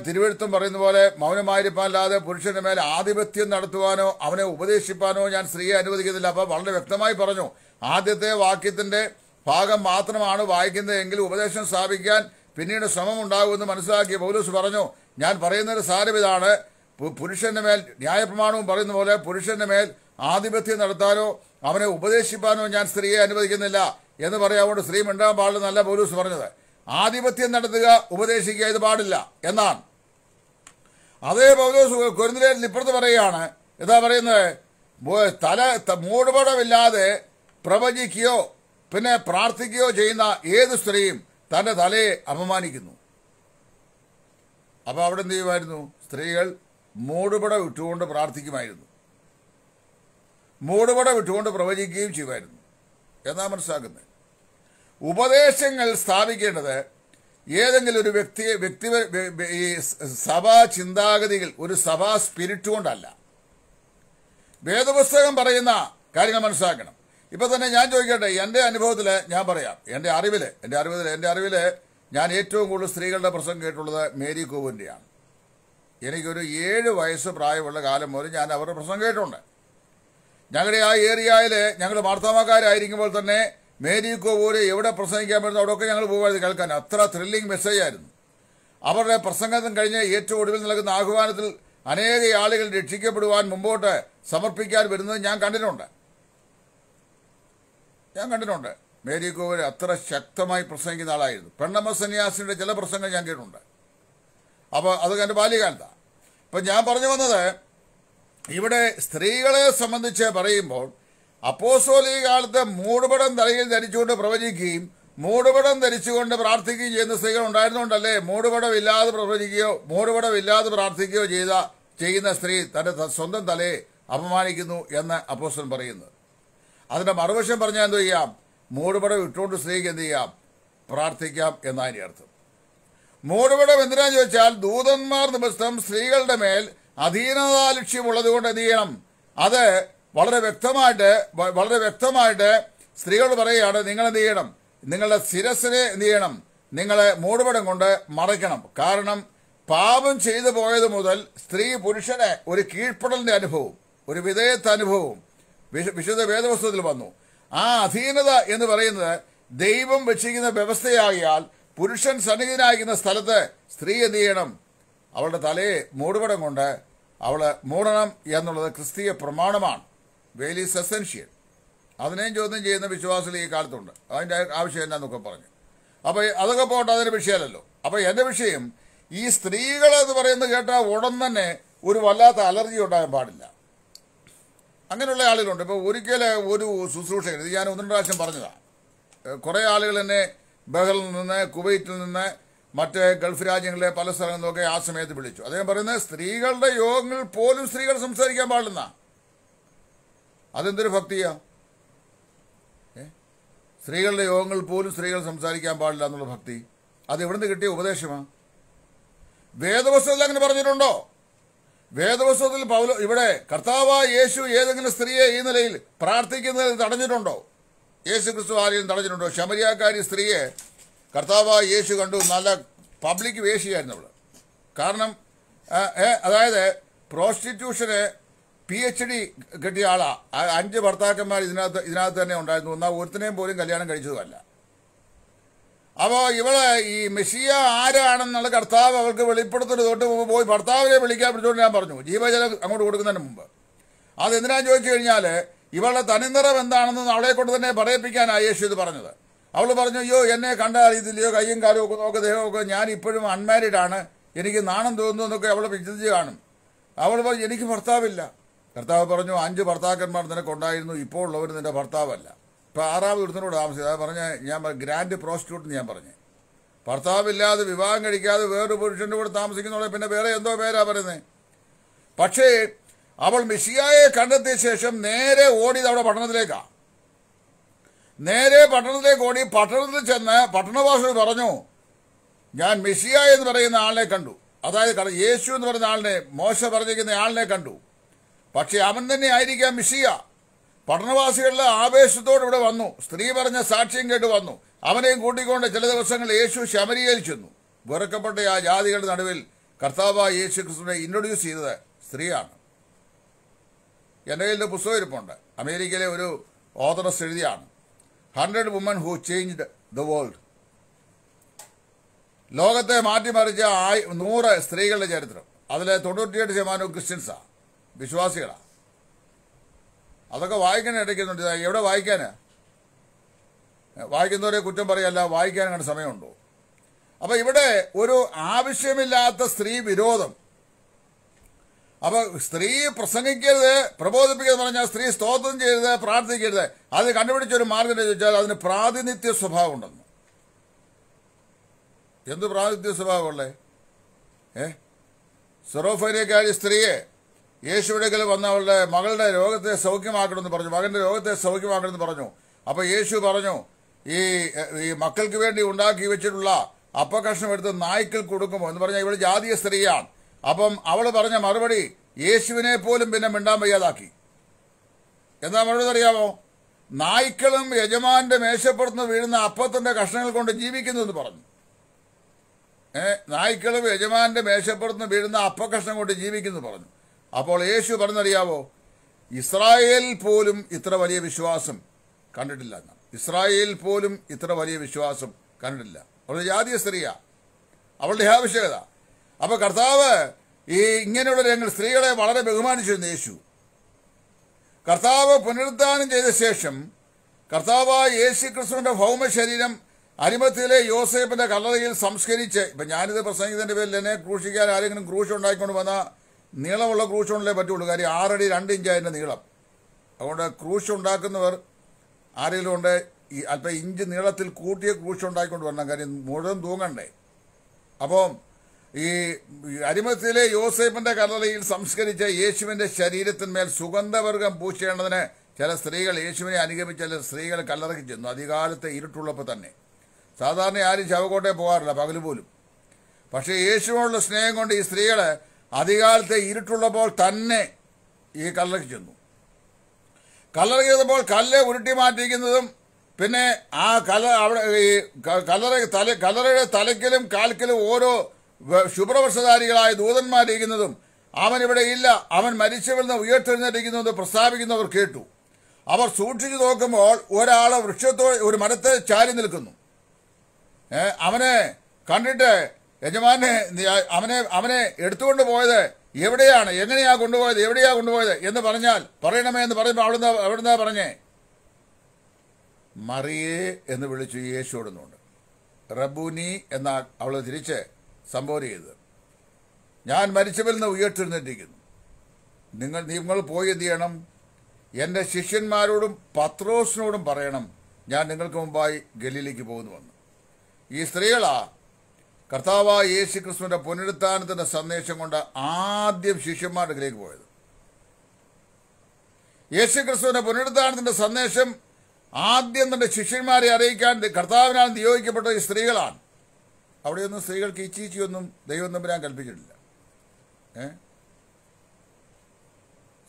S1: തിരുവഴുത്തും പറയുന്ന പോലെ മൗനമായിരിക്കാനല്ലാതെ പുരുഷന്റെ മേലെ ആധിപത്യം നടത്തുവാനോ അവനെ ഉപദേശിപ്പാനോ ഞാൻ സ്ത്രീയെ അനുവദിക്കുന്നില്ല അപ്പോൾ വളരെ വ്യക്തമായി പറഞ്ഞു ആദ്യത്തെ വാക്യത്തിന്റെ ഭാഗം മാത്രമാണ് വായിക്കുന്നത് എങ്കിൽ ഉപദേശം സ്ഥാപിക്കാൻ പിന്നീട് ശ്രമം ഉണ്ടാകുമെന്ന് മനസ്സിലാക്കി പൗലൂസ് പറഞ്ഞു ഞാൻ പറയുന്നൊരു സാരം ഇതാണ് പുരുഷന്റെ മേൽ ന്യായപ്രമാണവും പറയുന്ന പോലെ പുരുഷന്റെ മേൽ ആധിപത്യം നടത്താനോ അവനെ ഉപദേശിപ്പാനോ ഞാൻ സ്ത്രീയെ അനുവദിക്കുന്നില്ല എന്ന് പറയാമോണ്ട് ശ്രീ മിണ്ടാൻ നല്ല പോലീസ് പറഞ്ഞത് ആധിപത്യം നടത്തുക ഉപദേശിക്കുക ഇത് പാടില്ല എന്നാണ് അതേ പൗലോസ് കുരുന്നിലേരിൽ ഇപ്പുറത്ത് പറയുകയാണ് എന്താ പറയുന്നത് തല മൂടുപടമില്ലാതെ പ്രവചിക്കുകയോ പിന്നെ പ്രാർത്ഥിക്കുകയോ ചെയ്യുന്ന ഏത് സ്ത്രീയും തന്റെ തലയെ അപമാനിക്കുന്നു അപ്പോൾ അവിടെ എന്ത് ചെയ്യുമായിരുന്നു സ്ത്രീകൾ മൂടുപടം ഇട്ടുകൊണ്ട് പ്രാർത്ഥിക്കുമായിരുന്നു മൂടുപടം ഇട്ടുകൊണ്ട് പ്രവചിക്കുകയും ചെയ്യുമായിരുന്നു എന്നാ മനസ്സിലാക്കുന്നത് ഉപദേശങ്ങൾ സ്ഥാപിക്കേണ്ടത് ഏതെങ്കിലും ഒരു വ്യക്തി വ്യക്തി ഈ സഭാ ചിന്താഗതിയിൽ ഒരു സഭാ സ്പിരിറ്റ് കൊണ്ടല്ല വേദപുസ്തകം പറയുന്ന കാര്യങ്ങൾ മനസ്സിലാക്കണം ഇപ്പൊ തന്നെ ഞാൻ ചോദിക്കട്ടെ എന്റെ അനുഭവത്തിൽ ഞാൻ പറയാം എന്റെ അറിവില് എന്റെ അറിവിൽ എന്റെ അറിവില് ഞാൻ ഏറ്റവും കൂടുതൽ സ്ത്രീകളുടെ പ്രസംഗം കേട്ടുള്ളത് മേരി കോവിന്റെയാണ് എനിക്കൊരു ഏഴ് വയസ്സ് പ്രായമുള്ള കാലം മുതൽ ഞാൻ അവരുടെ പ്രസംഗം കേട്ടുണ്ട് ഞങ്ങളുടെ ആ ഏരിയയിൽ ഞങ്ങൾ വാർത്താമാക്കാരായിരിക്കുമ്പോൾ തന്നെ മേരിക്കോ പോലെ എവിടെ പ്രസംഗിക്കാൻ പറ്റുന്നു അവിടെയൊക്കെ ഞങ്ങൾ പോകുമായിരുന്നു കേൾക്കാൻ അത്ര ത്രില്ലിംഗ് മെസ്സേജായിരുന്നു അവരുടെ പ്രസംഗത്തിന് കഴിഞ്ഞ് ഏറ്റവും ഒടുവിൽ നൽകുന്ന ആഹ്വാനത്തിൽ അനേക ആളുകൾ രക്ഷിക്കപ്പെടുവാൻ മുമ്പോട്ട് സമർപ്പിക്കാൻ വരുന്നത് ഞാൻ കണ്ടിട്ടുണ്ട് ഞാൻ കണ്ടിട്ടുണ്ട് മേരി കോവിൽ അത്ര ശക്തമായി പ്രസംഗിക്കുന്ന ആളായിരുന്നു പെണ്ണമ്മ സന്യാസിയുടെ ചില പ്രസംഗം ഞാൻ കേട്ടിട്ടുണ്ട് അപ്പോൾ അത് എൻ്റെ ബാല്യകാലത്താണ് അപ്പം ഞാൻ പറഞ്ഞു വന്നത് ഇവിടെ സ്ത്രീകളെ സംബന്ധിച്ച് പറയുമ്പോൾ അപ്പോസോലി കാലത്ത് മൂടുപടം തലയിൽ ധരിച്ചുകൊണ്ട് പ്രവചിക്കുകയും മൂടുപടം ധരിച്ചുകൊണ്ട് പ്രാർത്ഥിക്കുകയും ചെയ്യുന്ന സ്ത്രീകൾ ഉണ്ടായിരുന്നുണ്ടല്ലേ മൂടുപടം ഇല്ലാതെ പ്രവചിക്കുകയോ മൂടുപടം ഇല്ലാതെ പ്രാർത്ഥിക്കുകയോ ചെയ്ത ചെയ്യുന്ന സ്ത്രീ തന്റെ സ്വന്തം തലയെ അപമാനിക്കുന്നു എന്ന് അപ്പോസ്റ്റൻ പറയുന്നു അതിന്റെ മറുവശം പറഞ്ഞാൽ എന്തു ചെയ്യാം മൂടുപടം ഇട്ടുകൊണ്ട് സ്ത്രീക്ക് എന്ത് ചെയ്യാം പ്രാർത്ഥിക്കാം എന്നതിൻ്റെ അർത്ഥം മൂടുപടം എന്തിനാന്ന് ചോദിച്ചാൽ ദൂതന്മാർ നിമിത്തം സ്ത്രീകളുടെ മേൽ അധീനതാലക്ഷ്യമുള്ളത് കൊണ്ട് എന്ത് ചെയ്യണം അത് വളരെ വ്യക്തമായിട്ട് വളരെ വ്യക്തമായിട്ട് സ്ത്രീകൾ പറയുകയാണ് നിങ്ങൾ എന്ത് ചെയ്യണം നിങ്ങളുടെ ശിരസിനെ എന്ത് ചെയ്യണം നിങ്ങളെ മൂടുപടം കൊണ്ട് മറയ്ക്കണം കാരണം പാപം ചെയ്തു പോയത് മുതൽ സ്ത്രീ പുരുഷനെ ഒരു കീഴ്പ്പടലിന്റെ അനുഭവം ഒരു വിധേയത്വ അനുഭവവും വിശുദ്ധ വേദവസ്തുവത്തിൽ വന്നു ആ അധീനത എന്ന് പറയുന്നത് ദൈവം വെച്ചിരിക്കുന്ന വ്യവസ്ഥയാകിയാൽ പുരുഷൻ സന്നിഹിതനായിരിക്കുന്ന സ്ഥലത്ത് സ്ത്രീ എന്ത് ചെയ്യണം അവളുടെ തലയെ മൂടുപടം കൊണ്ട് അവള് മൂടണം എന്നുള്ളത് ക്രിസ്തീയ പ്രമാണമാണ് വെയിൽ ഈസ് എസെൻഷ്യൽ അതിനെയും ചോദ്യം ചെയ്യുന്ന വിശ്വാസികൾ ഈ കാലത്തുണ്ട് അതിൻ്റെ ആവശ്യം എന്നൊക്കെ പറഞ്ഞു അപ്പോൾ അതൊക്കെ പോകട്ടെ അതിൻ്റെ വിഷയമല്ലല്ലോ അപ്പോൾ എൻ്റെ വിഷയം ഈ സ്ത്രീകൾ എന്ന് പറയുന്നത് കേട്ടാൽ ഉടൻ തന്നെ ഒരു വല്ലാത്ത അലർജി ഉണ്ടാകാൻ പാടില്ല അങ്ങനെയുള്ള ആളുകളുണ്ട് ഇപ്പോൾ ഒരിക്കലും ഒരു ശുശ്രൂഷകൻ ഇത് ഞാൻ ഒന്നും പ്രാവശ്യം പറഞ്ഞതാണ് കുറേ ആളുകൾ എന്നെ ബഹറിൽ നിന്ന് കുവൈറ്റിൽ നിന്ന് മറ്റ് ഗൾഫ് രാജ്യങ്ങളിലെ പല സ്ഥലങ്ങളിലൊക്കെ ആ സമയത്ത് വിളിച്ചു അദ്ദേഹം പറയുന്നത് സ്ത്രീകളുടെ യോഗങ്ങൾ പോലും സ്ത്രീകൾ സംസാരിക്കാൻ പാടില്ലെന്നാണ് അതെന്തൊരു ഭക്തിയാ സ്ത്രീകളുടെ യോഗങ്ങൾ പോലും സ്ത്രീകൾ സംസാരിക്കാൻ പാടില്ല എന്നുള്ള ഭക്തി അത് എവിടുന്ന് കിട്ടിയ ഉപദേശമാ വേദപുസ്തകത്തിൽ അങ്ങനെ പറഞ്ഞിട്ടുണ്ടോ വേദപുസ്തകത്തിൽ പൗല ഇവിടെ കർത്താവായ യേശു ഏതെങ്കിലും സ്ത്രീയെ ഈ നിലയിൽ പ്രാർത്ഥിക്കുന്നതിൽ തടഞ്ഞിട്ടുണ്ടോ യേശു ക്രിസ്തു ആരെയും തടഞ്ഞിട്ടുണ്ടോ ശമരിയാക്കാരി സ്ത്രീയെ കർത്താവായ യേശു കണ്ടു നല്ല പബ്ലിക് വേഷിയായിരുന്നു അവള് കാരണം അതായത് പ്രോസ്റ്റിറ്റ്യൂഷനെ പി എച്ച് ഡി കിട്ടിയ ആളാ അഞ്ച് ഭർത്താക്കന്മാർ ഇതിനകത്ത് ഇതിനകത്ത് തന്നെ ഉണ്ടായിരുന്നു എന്നാൽ ഒരുത്തിനെയും പോലും കല്യാണം കഴിച്ചതുമല്ല അപ്പോൾ ഇവള് ഈ മെസ്സിയ ആരാണെന്നുള്ള കർത്താവ് അവൾക്ക് വെളിപ്പെടുത്തൽ തൊട്ട് പോയി ഭർത്താവിനെ വിളിക്കാൻ വിളിച്ചുകൊണ്ട് ഞാൻ പറഞ്ഞു ജീവജലം അങ്ങോട്ട് കൊടുക്കുന്നതിന് മുമ്പ് അതെന്തിനാന്ന് ചോദിച്ചു കഴിഞ്ഞാൽ ഇവളുടെ തനിനിറം എന്താണെന്ന് അവളെ കൊണ്ട് തന്നെ പറയിപ്പിക്കാനാണ് യേശു ഇത് പറഞ്ഞത് അവൾ പറഞ്ഞു അയ്യോ എന്നെ കണ്ടാൽ ഇതില്ലയോ കയ്യും കാലും ഒക്കെ നോക്കുക ദേഹമൊക്കെ ഞാൻ ഇപ്പോഴും അൺമാരിഡാണ് ആണ് എനിക്ക് നാണം തോന്നുന്നു എന്നൊക്കെ അവൾ വിചിന്തിച്ച് കാണും അവൾ പറഞ്ഞു എനിക്ക് ഭർത്താവില്ല കർത്താവ് പറഞ്ഞു അഞ്ച് ഭർത്താക്കന്മാർ നിനക്കുണ്ടായിരുന്നു ഇപ്പോൾ ഉള്ളവർ നിന്റെ ഭർത്താവല്ല ഇപ്പം ആറാമത് ഒരുത്തനോട് താമസിച്ചത് അത് പറഞ്ഞ ഞാൻ ഗ്രാൻഡ് പ്രോസ്റ്റിറ്റ്യൂട്ട് ഞാൻ പറഞ്ഞു ഭർത്താവില്ലാതെ വിവാഹം കഴിക്കാതെ വേറൊരു പുരുഷൻ്റെ കൂടെ താമസിക്കുന്നുള്ള പിന്നെ വേറെ എന്തോ പേരാ പറയുന്നത് പക്ഷേ അവൾ മിഷിയായെ കണ്ടെത്തിയ ശേഷം നേരെ ഓടിയത് അവിടെ പട്ടണത്തിലേക്കാണ് നേരെ പട്ടണത്തിലേക്ക് ഓടി പട്ടണത്തിൽ ചെന്ന് പട്ടണവാസി പറഞ്ഞു ഞാൻ മിഷിയ എന്ന് പറയുന്ന ആളിനെ കണ്ടു അതായത് യേശു എന്ന് പറയുന്ന ആളിനെ മോശ പറഞ്ഞിരിക്കുന്ന ആളിനെ കണ്ടു പക്ഷെ അവൻ തന്നെ ആയിരിക്കാം മിഷിയ പട്ടണവാസികളിലെ ആവേശത്തോടെ ഇവിടെ വന്നു സ്ത്രീ പറഞ്ഞ സാക്ഷ്യം കേട്ട് വന്നു അവനെയും കൂട്ടിക്കൊണ്ട് ചില ദിവസങ്ങൾ യേശു ശമരിയയിൽ ചെന്നു വെറുക്കപ്പെട്ട ആ ജാതികളുടെ നടുവിൽ കർത്താവ് യേശു ക്രിസ്തുവിനെ ഇൻട്രൊഡ്യൂസ് ചെയ്തത് സ്ത്രീയാണ് എൻ്റെ കയ്യിൽ പുസ്തകം ഇരിപ്പുണ്ട് അമേരിക്കയിലെ ഒരു ഓതറസ് എഴുതിയാണ് hundred woman who changed the world ലോകത്തെ മാറ്റിമറിച്ച നൂറ് സ്ത്രീകളുടെ ചരിത്രം അതിൽ തൊണ്ണൂറ്റിയെട്ട് ശതമാനവും ക്രിസ്ത്യൻസാണ് വിശ്വാസികളാ അതൊക്കെ വായിക്കാൻ ഇടയ്ക്കുന്നുണ്ട് എവിടെ വായിക്കാന് വായിക്കുന്നവരെ കുറ്റം പറയല്ല വായിക്കാൻ അങ്ങനെ സമയമുണ്ടോ അപ്പൊ ഇവിടെ ഒരു ആവശ്യമില്ലാത്ത സ്ത്രീ വിരോധം അപ്പൊ സ്ത്രീ പ്രസംഗിക്കരുത് പ്രബോധിപ്പിക്കരുത് പറഞ്ഞാൽ സ്ത്രീ സ്തോത്രം ചെയ്യരുത് പ്രാർത്ഥിക്കരുത് അത് കണ്ടുപിടിച്ചൊരു ഒരു മാർഗം ചോദിച്ചാൽ അതിന് പ്രാതിനിധ്യ സ്വഭാവം ഉണ്ടെന്ന് എന്ത് പ്രാതിനിധ്യ സ്വഭാവമുള്ളേ ഏ സെറോഫൈനിയക്കാരി സ്ത്രീയെ യേശുവിടക്കൽ വന്ന അവളുടെ മകളുടെ രോഗത്തെ സൗഖ്യമാക്കണമെന്ന് പറഞ്ഞു മകന്റെ രോഗത്തെ സൗഖ്യമാക്കണമെന്ന് പറഞ്ഞു അപ്പോൾ യേശു പറഞ്ഞു ഈ ഈ മക്കൾക്ക് വേണ്ടി ഉണ്ടാക്കി വെച്ചിട്ടുള്ള അപ്പകഷ്ണം എടുത്ത് നായ്ക്കൾ കൊടുക്കുമോ എന്ന് പറഞ്ഞാൽ ഇവള് ജാതീയ സ്ത്രീയാണ് അപ്പം അവൾ പറഞ്ഞ മറുപടി യേശുവിനെ പോലും പിന്നെ മിണ്ടാൻ വയ്യാതാക്കി എന്താ മറുപടി അറിയാമോ നായ്ക്കളും യജമാന്റെ മേശപ്പുറത്ത് വീഴുന്ന അപ്പത്തിന്റെ കഷ്ണങ്ങൾ കൊണ്ട് ജീവിക്കുന്നു എന്ന് പറഞ്ഞു ഏഹ് നായ്ക്കളും യജമാന്റെ മേശപ്പുറത്ത് വീഴുന്ന അപ്പക്കഷ്ണം കൊണ്ട് ജീവിക്കുന്നു പറഞ്ഞു അപ്പോൾ യേശു പറഞ്ഞറിയാവോ ഇസ്രായേൽ പോലും ഇത്ര വലിയ വിശ്വാസം കണ്ടിട്ടില്ല എന്നാണ് ഇസ്രായേൽ പോലും ഇത്ര വലിയ വിശ്വാസം കണ്ടിട്ടില്ല അവളുടെ ജാതി സ്ത്രീയ അവളുടെ ആവശ്യകത അപ്പൊ കർത്താവ് ഈ ഇങ്ങനെയുള്ള രംഗ സ്ത്രീകളെ വളരെ ബഹുമാനിച്ചിരുന്നു യേശു കർത്താവ് പുനരുദ്ധാനം ചെയ്ത ശേഷം കർത്താവായ യേശു ക്രിസ്തുവിന്റെ ഭൗമ ശരീരം അരിമത്തിലെ യോസേപ്പിന്റെ കല്ലറയിൽ സംസ്കരിച്ച് ഇപ്പൊ ഞാനിത് പ്രസംഗിക്കുന്നതിന്റെ പേരിൽ എന്നെ ക്രൂശിക്കാൻ ആരെങ്കിലും ക്രൂശ് ഉണ്ടാക്കിക്കൊണ്ട് വന്ന നീളമുള്ള ക്രൂശ് പറ്റുള്ളൂ കാര്യം ആറടി രണ്ട് ഇഞ്ച് അതിൻ്റെ നീളം അതുകൊണ്ട് ക്രൂശ് ഉണ്ടാക്കുന്നവർ ആരെങ്കിലും കൊണ്ട് ഈ അല്പം ഇഞ്ച് നീളത്തിൽ കൂട്ടിയ ക്രൂശ് ഉണ്ടാക്കിക്കൊണ്ട് വരണം കാര്യം മുഴുവൻ തൂങ്ങണ്ടേ അപ്പോൾ ഈ അരിമത്തിലെ യോസേപ്പിന്റെ കല്ലറയിൽ സംസ്കരിച്ച യേശുവിന്റെ ശരീരത്തിന്മേൽ സുഗന്ധവർഗം പൂശേണ്ടതിന് ചില സ്ത്രീകൾ യേശുവിനെ അനുഗമിച്ച ചില സ്ത്രീകൾ കല്ലറയ്ക്ക് ചെന്നു അധികാലത്തെ ഇരുട്ടുള്ളപ്പോൾ തന്നെ സാധാരണ ആരും ശവകോട്ടയിൽ പോകാറില്ല പകലുപോലും പോലും പക്ഷേ യേശുവിനുള്ള സ്നേഹം കൊണ്ട് ഈ സ്ത്രീകൾ അധികാലത്ത് ഇരുട്ടുള്ളപ്പോൾ തന്നെ ഈ കല്ലറയ്ക്ക് ചെന്നു കല്ലറയ്ക്ക് ചെയ്തപ്പോൾ കല്ല് ഉരുട്ടി മാറ്റിയിരിക്കുന്നതും പിന്നെ ആ കല അവിടെ ഈ കല്ലറ തല കല്ലറയുടെ തലയ്ക്കലും കാൽക്കലും ഓരോ ശുഭ്രവർഷധാരികളായ ദൂതന്മാരിക്കുന്നതും അവൻ ഇവിടെ ഇല്ല അവൻ മരിച്ചവെന്ന് ഉയർത്തെഴുന്നേറ്റിരിക്കുന്നത് പ്രസ്താവിക്കുന്നവർ കേട്ടു അവർ സൂക്ഷിച്ചു നോക്കുമ്പോൾ ഒരാൾ വൃക്ഷത്തോ ഒരു മരത്തെ ചാരി നിൽക്കുന്നു അവനെ കണ്ടിട്ട് യജമാനെ അവനെ അവനെ എടുത്തുകൊണ്ട് പോയത് എവിടെയാണ് എങ്ങനെയാ കൊണ്ടുപോയത് എവിടെയാ കൊണ്ടുപോയത് എന്ന് പറഞ്ഞാൽ പറയണമേ എന്ന് പറയുമ്പോൾ അവിടുന്ന് അവിടുന്ന് പറഞ്ഞേ മറിയേ എന്ന് വിളിച്ചു യേശു ഇടുന്നുണ്ട് റബുനി എന്ന അവൾ തിരിച്ച് സംബോധന ചെയ്തത് ഞാൻ മരിച്ചവരിൽ നിന്ന് ഉയർത്തിരുന്നിരിക്കുന്നു നിങ്ങൾ നിങ്ങൾ പോയി എന്ത് ചെയ്യണം എൻ്റെ ശിഷ്യന്മാരോടും പത്രോസിനോടും പറയണം ഞാൻ നിങ്ങൾക്ക് മുമ്പായി ഗലിയിലേക്ക് പോകുന്നു വന്നു ഈ സ്ത്രീകളാ കർത്താവായ യേശു ക്രിസ്തുവിൻ്റെ പുനരുത്ഥാനത്തിൻ്റെ സന്ദേശം കൊണ്ട് ആദ്യം ശിഷ്യന്മാരുടെ ഇതിലേക്ക് പോയത് യേശു ക്രിസ്തുവിൻ്റെ പുനരുത്ഥാനത്തിൻ്റെ സന്ദേശം ആദ്യം തൻ്റെ ശിഷ്യന്മാരെ അറിയിക്കാൻ കർത്താവിനാൽ നിയോഗിക്കപ്പെട്ട ഈ സ്ത്രീകളാണ് അവിടെയൊന്നും സ്ത്രീകൾക്ക് ഈച്ചീച്ചിയൊന്നും ദൈവം ഞാൻ കൽപ്പിച്ചിട്ടില്ല ഏ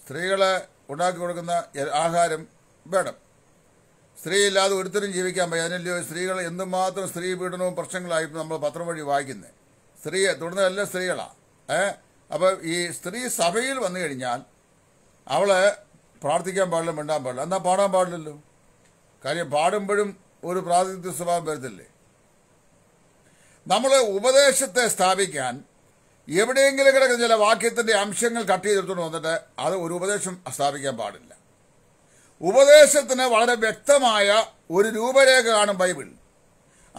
S1: സ്ത്രീകളെ ഉണ്ടാക്കി കൊടുക്കുന്ന ആഹാരം വേണം സ്ത്രീയില്ലാതെ ഒരുത്തരും ജീവിക്കാൻ പറ്റും അതിനല്ലയോ സ്ത്രീകൾ എന്തുമാത്രം സ്ത്രീ പീഡനവും പ്രശ്നങ്ങളായിരുന്നു നമ്മൾ പത്രം വഴി വായിക്കുന്നത് സ്ത്രീയെ തുടർന്ന് എല്ലാ സ്ത്രീകളാണ് ഏ അപ്പം ഈ സ്ത്രീ സഭയിൽ വന്നു കഴിഞ്ഞാൽ അവളെ പ്രാർത്ഥിക്കാൻ പാടില്ല മിണ്ടാൻ പാടില്ല എന്നാൽ പാടാൻ പാടില്ലല്ലോ കാര്യം പാടുമ്പോഴും ഒരു പ്രാതിനിധ്യ സ്വഭാവം വരുത്തില്ലേ നമ്മൾ ഉപദേശത്തെ സ്ഥാപിക്കാൻ എവിടെയെങ്കിലും കിടക്കുന്ന ചില വാക്യത്തിന്റെ അംശങ്ങൾ കട്ട് ചെയ്തെടുത്തുകൊണ്ട് വന്നിട്ട് അത് ഒരു ഉപദേശം സ്ഥാപിക്കാൻ പാടില്ല ഉപദേശത്തിന് വളരെ വ്യക്തമായ ഒരു രൂപരേഖ കാണും ബൈബിൾ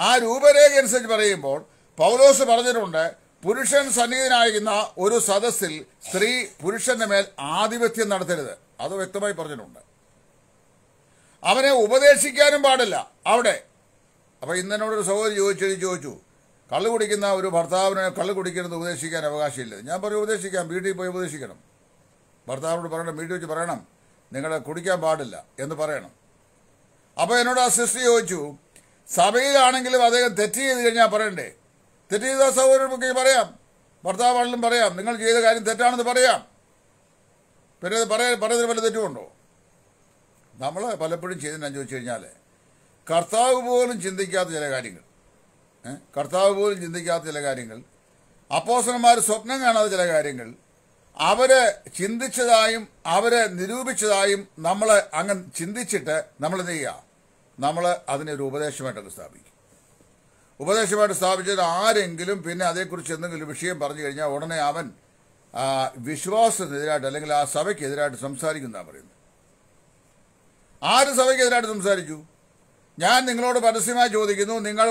S1: ആ രൂപരേഖ അനുസരിച്ച് പറയുമ്പോൾ പൗലോസ് പറഞ്ഞിട്ടുണ്ട് പുരുഷൻ സന്നിഹിതനായിരിക്കുന്ന ഒരു സദസ്സിൽ സ്ത്രീ പുരുഷന്റെ മേൽ ആധിപത്യം നടത്തരുത് അത് വ്യക്തമായി പറഞ്ഞിട്ടുണ്ട് അവനെ ഉപദേശിക്കാനും പാടില്ല അവിടെ അപ്പൊ ഇന്നനോടൊരു സഹോദരി ചോദിച്ചു ചോദിച്ചു കള്ളു കുടിക്കുന്ന ഒരു ഭർത്താവിനെ കള്ളു കുടിക്കരുത് ഉപദേശിക്കാൻ അവകാശമില്ല ഞാൻ പറഞ്ഞു ഉപദേശിക്കാം വീട്ടിൽ പോയി ഉപദേശിക്കണം ഭർത്താവിനോട് പറയണം വീട്ടിൽ വെച്ച് പറയണം നിങ്ങൾ കുടിക്കാൻ പാടില്ല എന്ന് പറയണം അപ്പോൾ എന്നോട് ആ സിസ്റ്റർ ചോദിച്ചു സഭയിലാണെങ്കിലും അദ്ദേഹം തെറ്റ് ചെയ്ത് കഴിഞ്ഞാൽ പറയണ്ടേ തെറ്റ് ചെയ്ത സൗകര്യമൊക്കെ പറയാം ഭർത്താവാണെങ്കിലും പറയാം നിങ്ങൾ ചെയ്ത കാര്യം തെറ്റാണെന്ന് പറയാം പിന്നെ അത് പറയാൻ പറയുന്നതിന് വല്ല തെറ്റുമുണ്ടോ നമ്മൾ പലപ്പോഴും ഞാൻ ചോദിച്ചു കഴിഞ്ഞാൽ കർത്താവ് പോലും ചിന്തിക്കാത്ത ചില കാര്യങ്ങൾ കർത്താവ് പോലും ചിന്തിക്കാത്ത ചില കാര്യങ്ങൾ അപ്പോസന്മാർ സ്വപ്നം കാണാത്ത ചില കാര്യങ്ങൾ അവര് ചിന്തിച്ചതായും അവരെ നിരൂപിച്ചതായും നമ്മൾ അങ്ങ് ചിന്തിച്ചിട്ട് നമ്മൾ എന്ത് ചെയ്യുക നമ്മൾ അതിനൊരു ഉപദേശമായിട്ടൊക്കെ സ്ഥാപിക്കും ഉപദേശമായിട്ട് സ്ഥാപിച്ചത് ആരെങ്കിലും പിന്നെ അതേക്കുറിച്ച് എന്തെങ്കിലും വിഷയം പറഞ്ഞു കഴിഞ്ഞാൽ ഉടനെ അവൻ വിശ്വാസത്തിനെതിരായിട്ട് അല്ലെങ്കിൽ ആ സഭയ്ക്കെതിരായിട്ട് സംസാരിക്കുന്നതാണ് പറയുന്നത് ആര് സഭയ്ക്കെതിരായിട്ട് സംസാരിച്ചു ഞാൻ നിങ്ങളോട് പരസ്യമായി ചോദിക്കുന്നു നിങ്ങൾ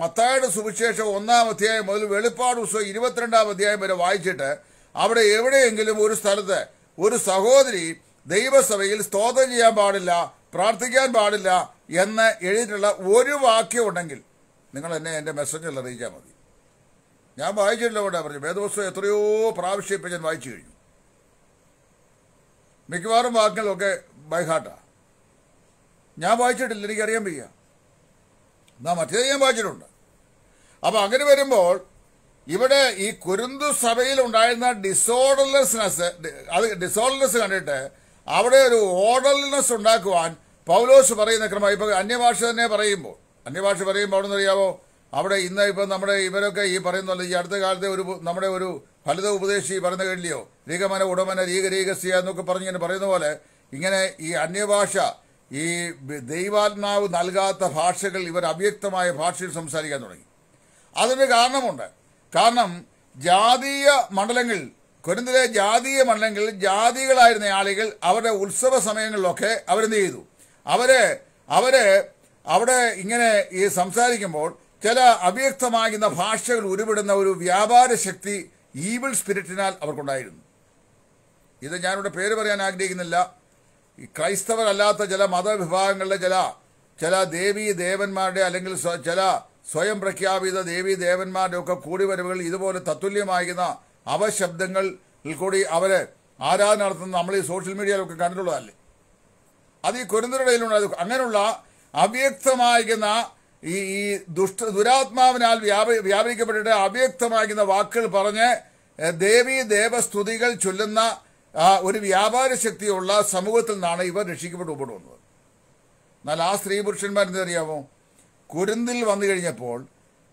S1: മത്തായുടെ സുവിശേഷം ഒന്നാം അധ്യായം മുതൽ വെളിപ്പാട് ഉത്സവം ഇരുപത്തിരണ്ടാം അധ്യായം വരെ വായിച്ചിട്ട് അവിടെ എവിടെയെങ്കിലും ഒരു സ്ഥലത്ത് ഒരു സഹോദരി ദൈവസഭയിൽ സ്തോത്രം ചെയ്യാൻ പാടില്ല പ്രാർത്ഥിക്കാൻ പാടില്ല എന്ന് എഴുതിയിട്ടുള്ള ഒരു വാക്യം ഉണ്ടെങ്കിൽ നിങ്ങൾ എന്നെ എൻ്റെ മെസ്സഞ്ചറിൽ അറിയിച്ചാൽ മതി ഞാൻ വായിച്ചിട്ടില്ല അവിടെ പറഞ്ഞു വേദപുസ്തകം എത്രയോ പ്രാവശ്യം ഇപ്പം ഞാൻ വായിച്ചു കഴിഞ്ഞു മിക്കവാറും വാക്കുകളൊക്കെ ബൈഹാട്ടാണ് ഞാൻ വായിച്ചിട്ടില്ല എനിക്കറിയാൻ വയ്യ എന്നാൽ മറ്റേ ഞാൻ വായിച്ചിട്ടുണ്ട് അപ്പം അങ്ങനെ വരുമ്പോൾ ഇവിടെ ഈ കുരുന്തു സഭയിൽ ഉണ്ടായിരുന്ന ഡിസോർഡർലെസ്നെസ് അത് ഡിസോർഡർലെസ് കണ്ടിട്ട് അവിടെ ഒരു ഓർഡർലെസ് ഉണ്ടാക്കുവാൻ പൗലോസ് പറയുന്ന ക്രമം ഇപ്പൊ അന്യഭാഷ തന്നെ പറയുമ്പോൾ അന്യഭാഷ പറയുമ്പോൾ അവിടെ നിന്നറിയാവോ അവിടെ ഇന്ന് ഇപ്പൊ നമ്മുടെ ഇവരൊക്കെ ഈ പറയുന്നുള്ളൂ ഈ അടുത്ത കാലത്തെ ഒരു നമ്മുടെ ഒരു ഫലിത ഉപദേശി പറഞ്ഞ കേട്ടില്ലയോ രീഗമന ഉടമന രീക എന്നൊക്കെ പറഞ്ഞ് പറയുന്ന പോലെ ഇങ്ങനെ ഈ അന്യഭാഷ ഈ ദൈവാത്മാവ് നൽകാത്ത ഭാഷകൾ ഇവർ അവ്യക്തമായ ഭാഷയിൽ സംസാരിക്കാൻ തുടങ്ങി അതിന് കാരണമുണ്ട് കാരണം ജാതീയ മണ്ഡലങ്ങളിൽ കൊരുന്തിലെ ജാതീയ മണ്ഡലങ്ങളിൽ ജാതികളായിരുന്ന ആളുകൾ അവരുടെ ഉത്സവ സമയങ്ങളിലൊക്കെ അവരെന്ത് ചെയ്തു അവരെ അവരെ അവിടെ ഇങ്ങനെ ഈ സംസാരിക്കുമ്പോൾ ചില അവ്യക്തമാകുന്ന ഭാഷകൾ ഉരുവിടുന്ന ഒരു വ്യാപാര ശക്തി ഈവിൾ സ്പിരിറ്റിനാൽ അവർക്കുണ്ടായിരുന്നു ഇത് ഞാനിവിടെ പേര് പറയാൻ ആഗ്രഹിക്കുന്നില്ല ഈ ക്രൈസ്തവരല്ലാത്ത ചില മതവിഭാഗങ്ങളുടെ ചില ചില ദേവീ ദേവന്മാരുടെ അല്ലെങ്കിൽ ചില സ്വയം പ്രഖ്യാപിത ദേവി ദേവന്മാരുടെ ഒക്കെ വരവുകൾ ഇതുപോലെ തത്തുല്യമായിരുന്ന അവശബ്ദങ്ങളിൽ കൂടി അവരെ ആരാധന നടത്തുന്നത് നമ്മൾ ഈ സോഷ്യൽ മീഡിയയിലൊക്കെ കണ്ടിട്ടുള്ളതല്ലേ അത് ഈ കുരുന്നരുടെയിലുണ്ട് അങ്ങനെയുള്ള അവ്യക്തമായിരിക്കുന്ന ഈ ഈ ദുഷ്ട ദുരാത്മാവിനാൽ വ്യാപി വ്യാപരിക്കപ്പെട്ടിട്ട് അവ്യക്തമായിരിക്കുന്ന വാക്കുകൾ പറഞ്ഞ് ദേവി ദേവസ്തുതികൾ ചൊല്ലുന്ന ഒരു വ്യാപാര ശക്തിയുള്ള സമൂഹത്തിൽ നിന്നാണ് ഇവർ രക്ഷിക്കപ്പെട്ട് ഉൾപ്പെടുന്നത് എന്നാൽ ആ സ്ത്രീ പുരുഷന്മാരെന്തറിയാമോ കുരുന്തിൽ വന്നു കഴിഞ്ഞപ്പോൾ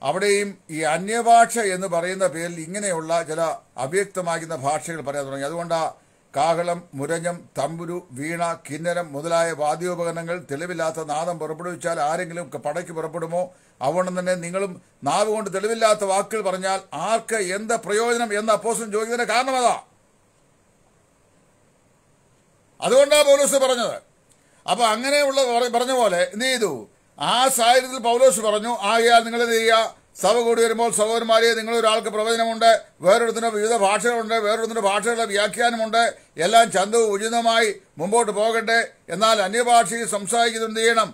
S1: അവിടെയും ഈ അന്യഭാഷ എന്ന് പറയുന്ന പേരിൽ ഇങ്ങനെയുള്ള ചില അവ്യക്തമാകുന്ന ഭാഷകൾ പറയാൻ തുടങ്ങി അതുകൊണ്ട് കാഹളം മുരഞ്ഞം തമ്പുരു വീണ കിന്നരം മുതലായ വാദ്യോപകരണങ്ങൾ തെളിവില്ലാത്ത നാദം പുറപ്പെടുവിച്ചാൽ ആരെങ്കിലും പടയ്ക്ക് പുറപ്പെടുമോ അതുകൊണ്ട് തന്നെ നിങ്ങളും നാവ് കൊണ്ട് തെളിവില്ലാത്ത വാക്കുകൾ പറഞ്ഞാൽ ആർക്ക് എന്ത് പ്രയോജനം എന്ന് അപ്പോസും ചോദിക്കുന്നതിന് കാരണമതാ അതുകൊണ്ടാണ് പോലീസ് പറഞ്ഞത് അപ്പൊ അങ്ങനെയുള്ള പറഞ്ഞ പോലെ എന്ത് ചെയ്തു ആ സാഹചര്യത്തിൽ പൗലോസ് പറഞ്ഞു ആകയാൽ നിങ്ങൾ ചെയ്യുക സഭ കൂടി വരുമ്പോൾ സഹോദരന്മാരെ നിങ്ങൾ ഒരാൾക്ക് പ്രവചനമുണ്ട് വേറൊരുത്തിന് വിവിധ ഭാഷകളുണ്ട് വേറൊരുത്തിന് ഭാഷകളുടെ വ്യാഖ്യാനമുണ്ട് എല്ലാം ചന്തവും ഉചിതമായി മുമ്പോട്ട് പോകട്ടെ എന്നാൽ അന്യഭാഷയിൽ സംസാരിക്കുന്നത് ചെയ്യണം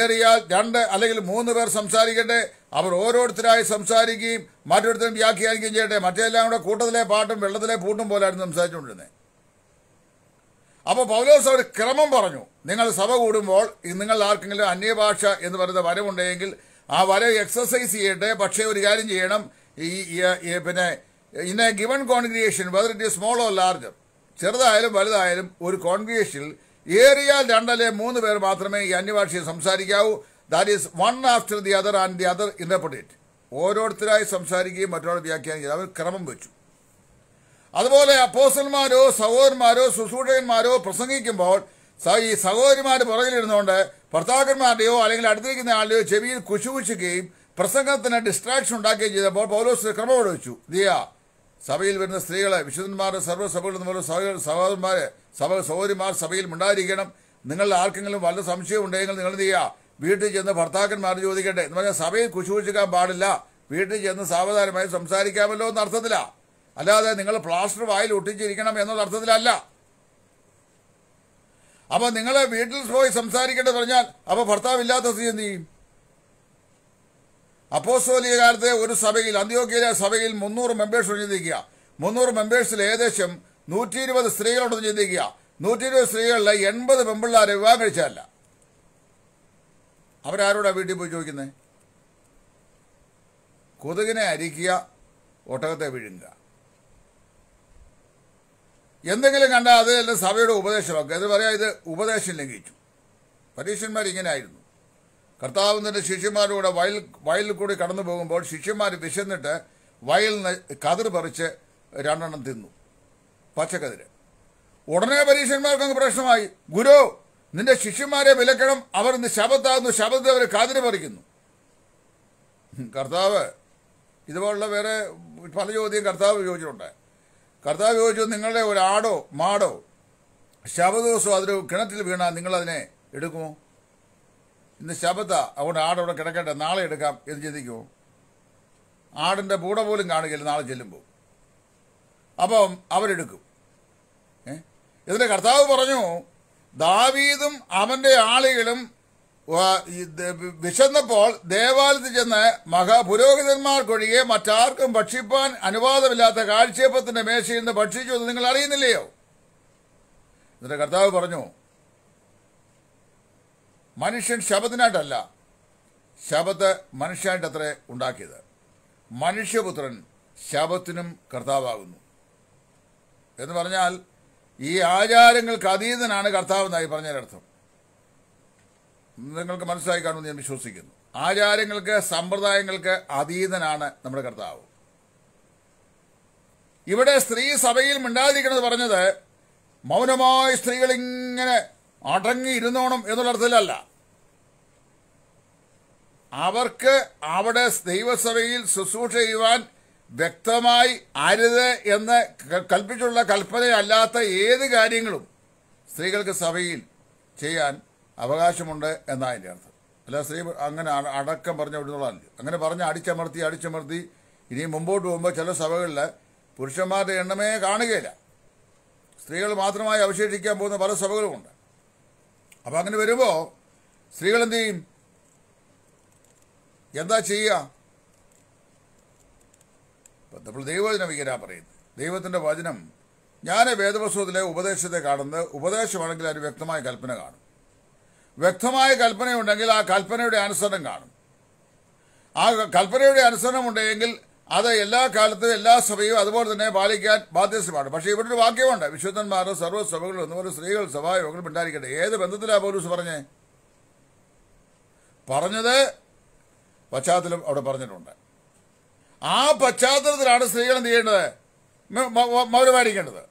S1: ഏറിയാൽ രണ്ട് അല്ലെങ്കിൽ മൂന്ന് പേർ സംസാരിക്കട്ടെ അവർ ഓരോരുത്തരായി സംസാരിക്കുകയും മറ്റൊരുത്തരും വ്യാഖ്യാനിക്കുകയും ചെയ്യട്ടെ എല്ലാം കൂടെ കൂട്ടത്തിലെ പാട്ടും വെള്ളത്തിലെ പൂട്ടും പോലായിരുന്നു സംസാരിച്ചുകൊണ്ടിരുന്നത് അപ്പോൾ പൗലോസ് ഒരു ക്രമം പറഞ്ഞു നിങ്ങൾ സഭ കൂടുമ്പോൾ നിങ്ങൾ ആർക്കെങ്കിലും അന്യഭാഷ എന്ന് പറയുന്ന വരവുണ്ടെങ്കിൽ ആ വര എക്സസൈസ് ചെയ്യട്ടെ പക്ഷേ ഒരു കാര്യം ചെയ്യണം ഈ പിന്നെ in a given congregation whether it is small or larger ചെറുതായാലും വലുതായാലും ഒരു കോൺഗ്രിയേഷനിൽ ഏറിയാൽ രണ്ടല്ലേ മൂന്ന് പേർ മാത്രമേ ഈ അന്യഭാഷയിൽ സംസാരിക്കാവൂ that is one after the other and the other interpret ഓരോരുത്തരായി സംസാരിക്കുകയും മറ്റൊരാൾ വ്യാഖ്യാനിക്കുകയും അവർ ക്രമം വെച്ചു അതുപോലെ അപ്പോസന്മാരോ സഹോദരന്മാരോ ശുശ്രൂഷകന്മാരോ പ്രസംഗിക്കുമ്പോൾ ഈ സഹോദരിമാർ പുറകിലിരുന്നുകൊണ്ട് ഭർത്താക്കന്മാരുടെയോ അല്ലെങ്കിൽ അടുത്തിരിക്കുന്ന ആളുടെയോ ചെവിയിൽ കുശുകുശിക്കുകയും പ്രസംഗത്തിന് ഡിസ്ട്രാക്ഷൻ ഉണ്ടാക്കുകയും ചെയ്തപ്പോൾ പൗലോസ് ക്രമം വെച്ചു ദിയാ സഭയിൽ വരുന്ന സ്ത്രീകളെ വിശുദ്ധന്മാരുടെ സർവ്വസഭകളിൽ നിന്ന് സഹോദരന്മാരെ സഭ സഹോദരിമാർ സഭയിൽ ഉണ്ടായിരിക്കണം നിങ്ങൾ ആർക്കെങ്കിലും വല്ല സംശയം ഉണ്ടെങ്കിൽ നിങ്ങൾ എന്ത് ചെയ്യുക വീട്ടിൽ ചെന്ന് ഭർത്താക്കന്മാർ ചോദിക്കട്ടെ എന്ന് പറഞ്ഞാൽ സഭയിൽ കുശുകുശിക്കാൻ പാടില്ല വീട്ടിൽ ചെന്ന് സാവധാനമായി സംസാരിക്കാമല്ലോ എന്നർത്ഥത്തിലാണ് അല്ലാതെ നിങ്ങൾ പ്ലാസ്റ്റർ വായിൽ ഒട്ടിച്ചിരിക്കണം എന്നത് അർത്ഥത്തിലല്ല അപ്പൊ നിങ്ങളെ വീട്ടിൽ പോയി സംസാരിക്കേണ്ടത് പറഞ്ഞാൽ അപ്പൊ ഭർത്താവ് ഇല്ലാത്ത സ്ത്രീ എന്ത് ചെയ്യും അപ്പോസ്തോലിയ കാലത്തെ ഒരു സഭയിൽ അന്ത്യോഗ്യയിലെ സഭയിൽ മുന്നൂറ് മെമ്പേഴ്സ് ഉണ്ട് ചിന്തിക്കുക മുന്നൂറ് മെമ്പേഴ്സിൽ ഏകദേശം നൂറ്റി ഇരുപത് സ്ത്രീകളുണ്ടെന്ന് ചിന്തിക്കുക നൂറ്റി ഇരുപത് സ്ത്രീകളിലെ എൺപത് പെമ്പിള്ളാരെ വിവാഹം കഴിച്ചതല്ല അവരാരോടാ വീട്ടിൽ പോയി ചോദിക്കുന്നത് കൊതുകിനെ അരിക്കുക ഒട്ടകത്തെ വിഴുങ്ങുക എന്തെങ്കിലും കണ്ടാൽ അത് എല്ലാം സഭയുടെ ഉപദേശമാക്കുക അത് പറയാം ഇത് ഉപദേശം ലംഘിച്ചു പരീക്ഷന്മാർ ഇങ്ങനെയായിരുന്നു കർത്താവ് തന്റെ ശിഷ്യന്മാരുടെ വയൽ വയലിൽ കൂടി കടന്നു പോകുമ്പോൾ ശിഷ്യന്മാർ വിശന്നിട്ട് വയലിൽ നിന്ന് കതിർ പറിച്ച് രണ്ടെണ്ണം തിന്നു പച്ചക്കതിര് ഉടനെ പരീക്ഷന്മാർക്ക് അങ്ങ് പ്രശ്നമായി ഗുരു നിന്റെ ശിഷ്യന്മാരെ വിലക്കണം അവർ ഇന്ന് ശബത്താകുന്നു ശബത്തിൽ അവർ കതിര് പറിക്കുന്നു കർത്താവ് ഇതുപോലുള്ള വേറെ പല ചോദ്യം കർത്താവ് ചോദിച്ചിട്ടുണ്ടായി കർത്താവ് ചോദിച്ചു നിങ്ങളുടെ ഒരു ആടോ മാടോ ശബദോസോ അതൊരു കിണറ്റിൽ വീണാൽ നിങ്ങളതിനെ എടുക്കുമോ ഇന്ന് ശബത്ത അവിടെ ആടവിടെ കിടക്കട്ടെ നാളെ എടുക്കാം എന്ന് ചിന്തിക്കുമോ ആടിൻ്റെ പൂട പോലും കാണുകയില്ല നാളെ ചെല്ലുമ്പോൾ അപ്പം അവരെടുക്കും ഏ ഇതിൻ്റെ കർത്താവ് പറഞ്ഞു ദാവീദും അവൻ്റെ ആളുകളും വിശന്നപ്പോൾ ദേവാലയത്തിൽ ചെന്ന് മഹാപുരോഹിതന്മാർക്കൊഴികെ മറ്റാർക്കും ഭക്ഷിപ്പാൻ അനുവാദമില്ലാത്ത കാഴ്ചയപ്പത്തിന്റെ മേശയിൽ നിന്ന് ഭക്ഷിച്ചു എന്ന് നിങ്ങൾ അറിയുന്നില്ലയോ എന്നിട്ട് കർത്താവ് പറഞ്ഞു മനുഷ്യൻ ശബത്തിനായിട്ടല്ല ശബത്ത് മനുഷ്യനായിട്ട് അത്ര ഉണ്ടാക്കിയത് മനുഷ്യപുത്രൻ ശബത്തിനും കർത്താവാകുന്നു എന്ന് പറഞ്ഞാൽ ഈ ആചാരങ്ങൾക്ക് അതീതനാണ് കർത്താവ് എന്നായി പറഞ്ഞതിനർത്ഥം നിങ്ങൾക്ക് മനസ്സിലായി കാണുമെന്ന് ഞാൻ വിശ്വസിക്കുന്നു ആചാരങ്ങൾക്ക് സമ്പ്രദായങ്ങൾക്ക് അതീതനാണ് നമ്മുടെ കർത്താവ് ഇവിടെ സ്ത്രീ സഭയിൽ മിണ്ടാതിരിക്കണത് പറഞ്ഞത് മൗനമായി സ്ത്രീകൾ ഇങ്ങനെ അടങ്ങിയിരുന്നോണം എന്നുള്ള അർത്ഥത്തിലല്ല അവർക്ക് അവിടെ ദൈവസഭയിൽ ശുശ്രൂഷ ചെയ്യുവാൻ വ്യക്തമായി അരുത് എന്ന് കൽപ്പിച്ചുള്ള കൽപ്പനയല്ലാത്ത ഏത് കാര്യങ്ങളും സ്ത്രീകൾക്ക് സഭയിൽ ചെയ്യാൻ അവകാശമുണ്ട് എന്നാ അതിൻ്റെ അർത്ഥം അല്ല സ്ത്രീ അങ്ങനെ അടക്കം പറഞ്ഞ വിടുന്നതല്ല അങ്ങനെ പറഞ്ഞ് അടിച്ചമർത്തി അടിച്ചമർത്തി ഇനി മുമ്പോട്ട് പോകുമ്പോൾ ചില സഭകളിൽ പുരുഷന്മാരുടെ എണ്ണമേ കാണുകയില്ല സ്ത്രീകൾ മാത്രമായി അവശേഷിക്കാൻ പോകുന്ന പല സഭകളുമുണ്ട് അപ്പം അങ്ങനെ വരുമ്പോൾ സ്ത്രീകൾ എന്തു ചെയ്യും എന്താ ചെയ്യുക നമ്മൾ ദൈവവചനം ഇങ്ങനെ പറയുന്നത് ദൈവത്തിൻ്റെ വചനം ഞാൻ വേദപ്രസവത്തിലെ ഉപദേശത്തെ കാണുന്നത് ഉപദേശമാണെങ്കിൽ അതിന് വ്യക്തമായ കൽപ്പന കാണും വ്യക്തമായ കൽപ്പനയുണ്ടെങ്കിൽ ആ കൽപ്പനയുടെ അനുസരണം കാണും ആ കൽപ്പനയുടെ അനുസരണം ഉണ്ടെങ്കിൽ അത് എല്ലാ കാലത്തും എല്ലാ സഭയും അതുപോലെ തന്നെ പാലിക്കാൻ ബാധ്യസ്ഥമാണ് പക്ഷേ ഇവിടെ ഒരു വാക്യമുണ്ട് വിശുദ്ധന്മാർ സർവ്വസഭകളും എന്നുപോലെ സ്ത്രീകൾ സഭായോഗങ്ങളും ഉണ്ടായിരിക്കട്ടെ ഏത് ബന്ധത്തിലാ പോലീസ് പറഞ്ഞേ പറഞ്ഞത് പശ്ചാത്തലം അവിടെ പറഞ്ഞിട്ടുണ്ട് ആ പശ്ചാത്തലത്തിലാണ് സ്ത്രീകൾ എന്ത് ചെയ്യേണ്ടത് മൗരമായിരിക്കേണ്ടത്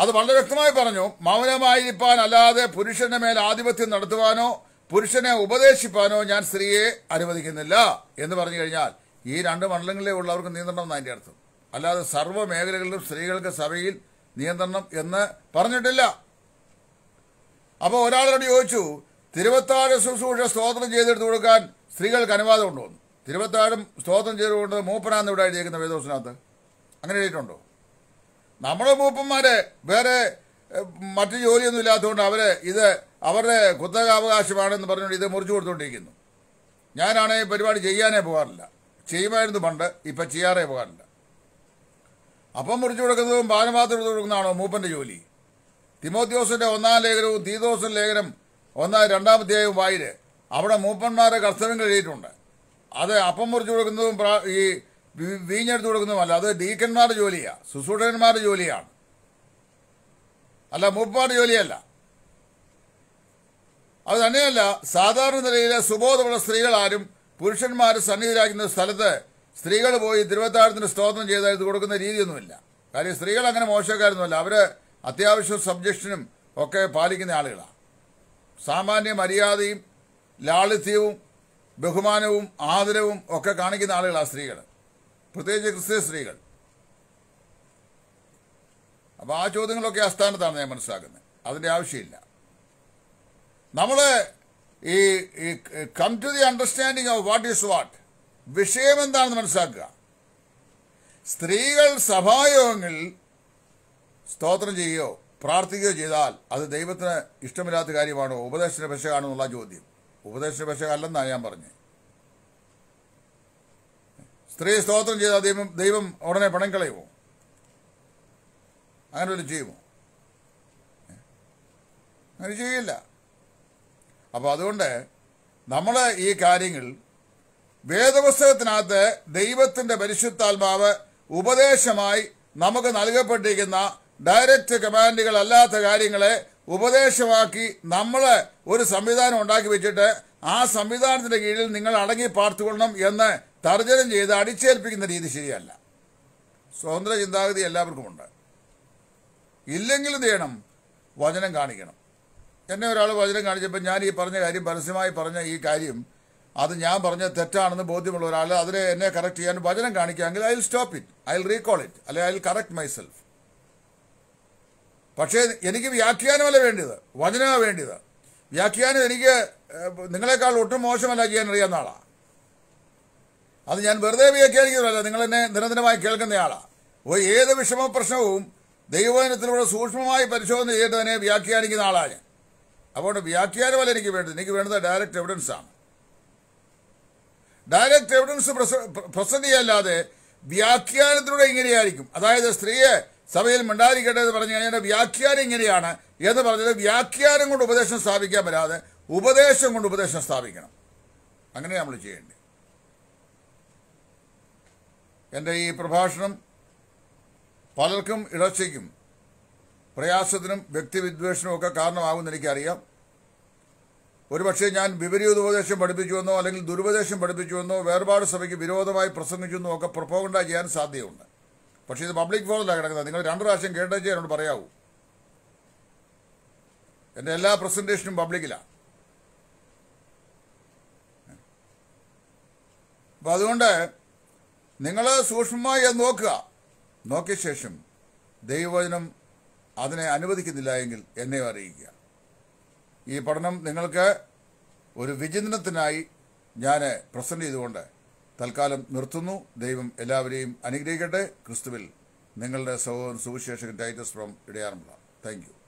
S1: അത് വളരെ വ്യക്തമായി പറഞ്ഞു മൗനമായിരിക്കാൻ അല്ലാതെ പുരുഷന്റെ മേൽ ആധിപത്യം നടത്തുവാനോ പുരുഷനെ ഉപദേശിപ്പാനോ ഞാൻ സ്ത്രീയെ അനുവദിക്കുന്നില്ല എന്ന് പറഞ്ഞു കഴിഞ്ഞാൽ ഈ രണ്ട് മണ്ഡലങ്ങളിലേ ഉള്ളവർക്ക് നിയന്ത്രണം എന്ന് അർത്ഥം അല്ലാതെ സർവ്വ മേഖലകളിലും സ്ത്രീകൾക്ക് സഭയിൽ നിയന്ത്രണം എന്ന് പറഞ്ഞിട്ടില്ല അപ്പോൾ ഒരാളോട് ചോദിച്ചു തിരുവത്താഴ ശുശ്രൂഷ സ്തോത്രം ചെയ്തെടുത്തു കൊടുക്കാൻ സ്ത്രീകൾക്ക് അനുവാദം ഉണ്ടോ തിരുവത്താഴം സ്തോത്രം ചെയ്ത് മൂപ്പനാന്ന് ഇവിടെ എഴുതിയേക്കുന്ന വേദോസിനകത്ത് അങ്ങനെ എഴുതിയിട്ടുണ്ടോ നമ്മുടെ മൂപ്പന്മാരെ വേറെ മറ്റ് ജോലിയൊന്നും ഇല്ലാത്തതുകൊണ്ട് അവരെ ഇത് അവരുടെ കുത്തക അവകാശമാണെന്ന് പറഞ്ഞുകൊണ്ട് ഇത് മുറിച്ചു കൊടുത്തുകൊണ്ടിരിക്കുന്നു ഞാനാണ് പരിപാടി ചെയ്യാനേ പോകാറില്ല ചെയ്യുമായിരുന്നു പണ്ട് ഇപ്പം ചെയ്യാറേ പോകാറില്ല അപ്പം മുറിച്ചു കൊടുക്കുന്നതും പാനപാത്രം എടുത്തു കൊടുക്കുന്നതാണോ മൂപ്പൻ്റെ ജോലി തിമോത്യോസിന്റെ ഒന്നാം ലേഖനവും തീദോസിന്റെ ലേഖനം ഒന്നാം രണ്ടാമധ്യായവും വായിൽ അവിടെ മൂപ്പന്മാരെ കർത്തവ്യം കഴിയിട്ടുണ്ട് അത് അപ്പം മുറിച്ചു കൊടുക്കുന്നതും ഈ വീഞ്ഞെടുത്ത് കൊടുക്കുന്നതല്ല അത് ഡീക്കന്മാരുടെ ജോലിയാണ് ശുശ്രൂഷകന്മാരുടെ ജോലിയാണ് അല്ല മൂപ്പാരുടെ ജോലിയല്ല അത് തന്നെയല്ല സാധാരണ നിലയിലെ സുബോധമുള്ള സ്ത്രീകളാരും പുരുഷന്മാർ സന്നിധിരാക്കുന്ന സ്ഥലത്ത് സ്ത്രീകൾ പോയി തിരുവത്താഴത്തിന് സ്തോത്രം ചെയ്ത ഇത് കൊടുക്കുന്ന രീതിയൊന്നുമില്ല കാര്യം സ്ത്രീകൾ അങ്ങനെ മോശക്കാരൊന്നുമല്ല അവര് അത്യാവശ്യം സബ്ജക്ഷനും ഒക്കെ പാലിക്കുന്ന ആളുകളാണ് സാമാന്യ മര്യാദയും ലാളിത്യവും ബഹുമാനവും ആദരവും ഒക്കെ കാണിക്കുന്ന ആളുകളാണ് സ്ത്രീകൾ പ്രത്യേകിച്ച് ക്രിസ്ത്യ സ്ത്രീകൾ അപ്പോൾ ആ ചോദ്യങ്ങളൊക്കെ ആസ്ഥാനത്താണ് ഞാൻ മനസ്സിലാക്കുന്നത് അതിൻ്റെ ആവശ്യമില്ല നമ്മൾ ഈ come to the understanding of what is what വിഷയം എന്താണെന്ന് മനസ്സിലാക്കുക സ്ത്രീകൾ സഭായോഗങ്ങളിൽ സ്തോത്രം ചെയ്യുകയോ പ്രാർത്ഥിക്കുകയോ ചെയ്താൽ അത് ദൈവത്തിന് ഇഷ്ടമില്ലാത്ത കാര്യമാണോ ഉപദേശന പെശകാണോ എന്നുള്ള ചോദ്യം ഉപദേശന പെശകല്ലെന്നാണ് ഞാൻ പറഞ്ഞത് സ്ത്രീ സ്തോത്രം ചെയ്താൽ ദൈവം ദൈവം ഉടനെ പണം കളയുമോ അങ്ങനെ ഒരു ചെയ്യുമോ അങ്ങനെ ചെയ്യില്ല അപ്പോൾ അതുകൊണ്ട് നമ്മൾ ഈ കാര്യങ്ങൾ വേദപുസ്തകത്തിനകത്ത് ദൈവത്തിൻ്റെ പരിശുദ്ധാത്മാവ് ഉപദേശമായി നമുക്ക് നൽകപ്പെട്ടിരിക്കുന്ന ഡയറക്റ്റ് കമാൻഡുകൾ അല്ലാത്ത കാര്യങ്ങളെ ഉപദേശമാക്കി നമ്മൾ ഒരു സംവിധാനം ഉണ്ടാക്കി വെച്ചിട്ട് ആ സംവിധാനത്തിൻ്റെ കീഴിൽ നിങ്ങൾ അടങ്ങി പാർത്തുകൊള്ളണം എന്ന് തർജ്ജനം ചെയ്ത് അടിച്ചേൽപ്പിക്കുന്ന രീതി ശരിയല്ല സ്വതന്ത്ര ചിന്താഗതി എല്ലാവർക്കുമുണ്ട് ഇല്ലെങ്കിൽ എന്ത് ചെയ്യണം വചനം കാണിക്കണം എന്നെ ഒരാൾ വചനം കാണിച്ചപ്പോൾ ഞാൻ ഈ പറഞ്ഞ കാര്യം പരസ്യമായി പറഞ്ഞ ഈ കാര്യം അത് ഞാൻ പറഞ്ഞ തെറ്റാണെന്ന് ബോധ്യമുള്ള ഒരാൾ അതിനെ എന്നെ കറക്റ്റ് ചെയ്യാൻ വചനം കാണിക്കുകയാണെങ്കിൽ I will stop it I will recall it അല്ലെ ഐ വിൽ കറക്റ്റ് മൈസെൽഫ് പക്ഷേ എനിക്ക് വ്യാഖ്യാനമല്ല വേണ്ടത് വചനമാണ് വേണ്ടത് വ്യാഖ്യാനം എനിക്ക് നിങ്ങളെക്കാൾ ഒട്ടും മോശമല്ല ചെയ്യാൻ അറിയാവുന്ന ആളാണ് അത് ഞാൻ വെറുതെ വ്യാഖ്യാനിക്കുന്നതല്ല നിങ്ങൾ എന്നെ നിരന്തരമായി കേൾക്കുന്നയാളാണ് ഒരു ഏത് വിഷമ പ്രശ്നവും ദൈവവചനത്തിലൂടെ സൂക്ഷ്മമായി പരിശോധന ചെയ്ത് തന്നെ വ്യാഖ്യാനിക്കുന്ന ആളാണ് ഞാൻ അതുകൊണ്ട് വ്യാഖ്യാനമല്ല എനിക്ക് വേണ്ടത് എനിക്ക് വേണ്ടത് ഡയറക്റ്റ് എവിഡൻസാണ് ഡയറക്റ്റ് എവിഡൻസ് പ്രസന്റ് ചെയ്യല്ലാതെ വ്യാഖ്യാനത്തിലൂടെ ഇങ്ങനെയായിരിക്കും അതായത് സ്ത്രീയെ സഭയിൽ മിണ്ടാതിരിക്കട്ടെ എന്ന് പറഞ്ഞു കഴിഞ്ഞാൽ വ്യാഖ്യാനം ഇങ്ങനെയാണ് എന്ന് പറഞ്ഞത് വ്യാഖ്യാനം കൊണ്ട് ഉപദേശം സ്ഥാപിക്കാൻ വരാതെ ഉപദേശം കൊണ്ട് ഉപദേശം സ്ഥാപിക്കണം അങ്ങനെ നമ്മൾ ചെയ്യേണ്ടത് എൻ്റെ ഈ പ്രഭാഷണം പലർക്കും ഇടർച്ചയ്ക്കും പ്രയാസത്തിനും വ്യക്തിവിദ്വേഷനും ഒക്കെ കാരണമാകുമെന്ന് എനിക്കറിയാം ഒരുപക്ഷെ ഞാൻ വിപരീതോപദേശം പഠിപ്പിച്ചുവെന്നോ അല്ലെങ്കിൽ ദുരുപദേശം പഠിപ്പിച്ചുവെന്നോ വേർപാട് സഭയ്ക്ക് വിരോധമായി പ്രസംഗിച്ചുവെന്നോ ഒക്കെ പ്രൊപ്പോകണ്ട ചെയ്യാൻ സാധ്യതയുണ്ട് പക്ഷേ ഇത് പബ്ലിക് ഫോറിലാണ് കിടക്കുന്നത് നിങ്ങൾ രണ്ട് പ്രാവശ്യം കേട്ടേ എന്നോട് പറയാവൂ എൻ്റെ എല്ലാ പ്രസൻറ്റേഷനും പബ്ലിക്കിലാണ് അപ്പം അതുകൊണ്ട് നിങ്ങൾ സൂക്ഷ്മമായി നോക്കുക നോക്കിയ ശേഷം ദൈവവചനം അതിനെ അനുവദിക്കുന്നില്ല എങ്കിൽ എന്നെ അറിയിക്കുക ഈ പഠനം നിങ്ങൾക്ക് ഒരു വിചിന്തനത്തിനായി ഞാൻ പ്രസന്റ് ചെയ്തുകൊണ്ട് തൽക്കാലം നിർത്തുന്നു ദൈവം എല്ലാവരെയും അനുഗ്രഹിക്കട്ടെ ക്രിസ്തുവിൽ നിങ്ങളുടെ സഹോദരൻ സുവിശേഷകൻ ടൈറ്റസ് ഫ്രോം ഇടയാറുമുള്ള താങ്ക്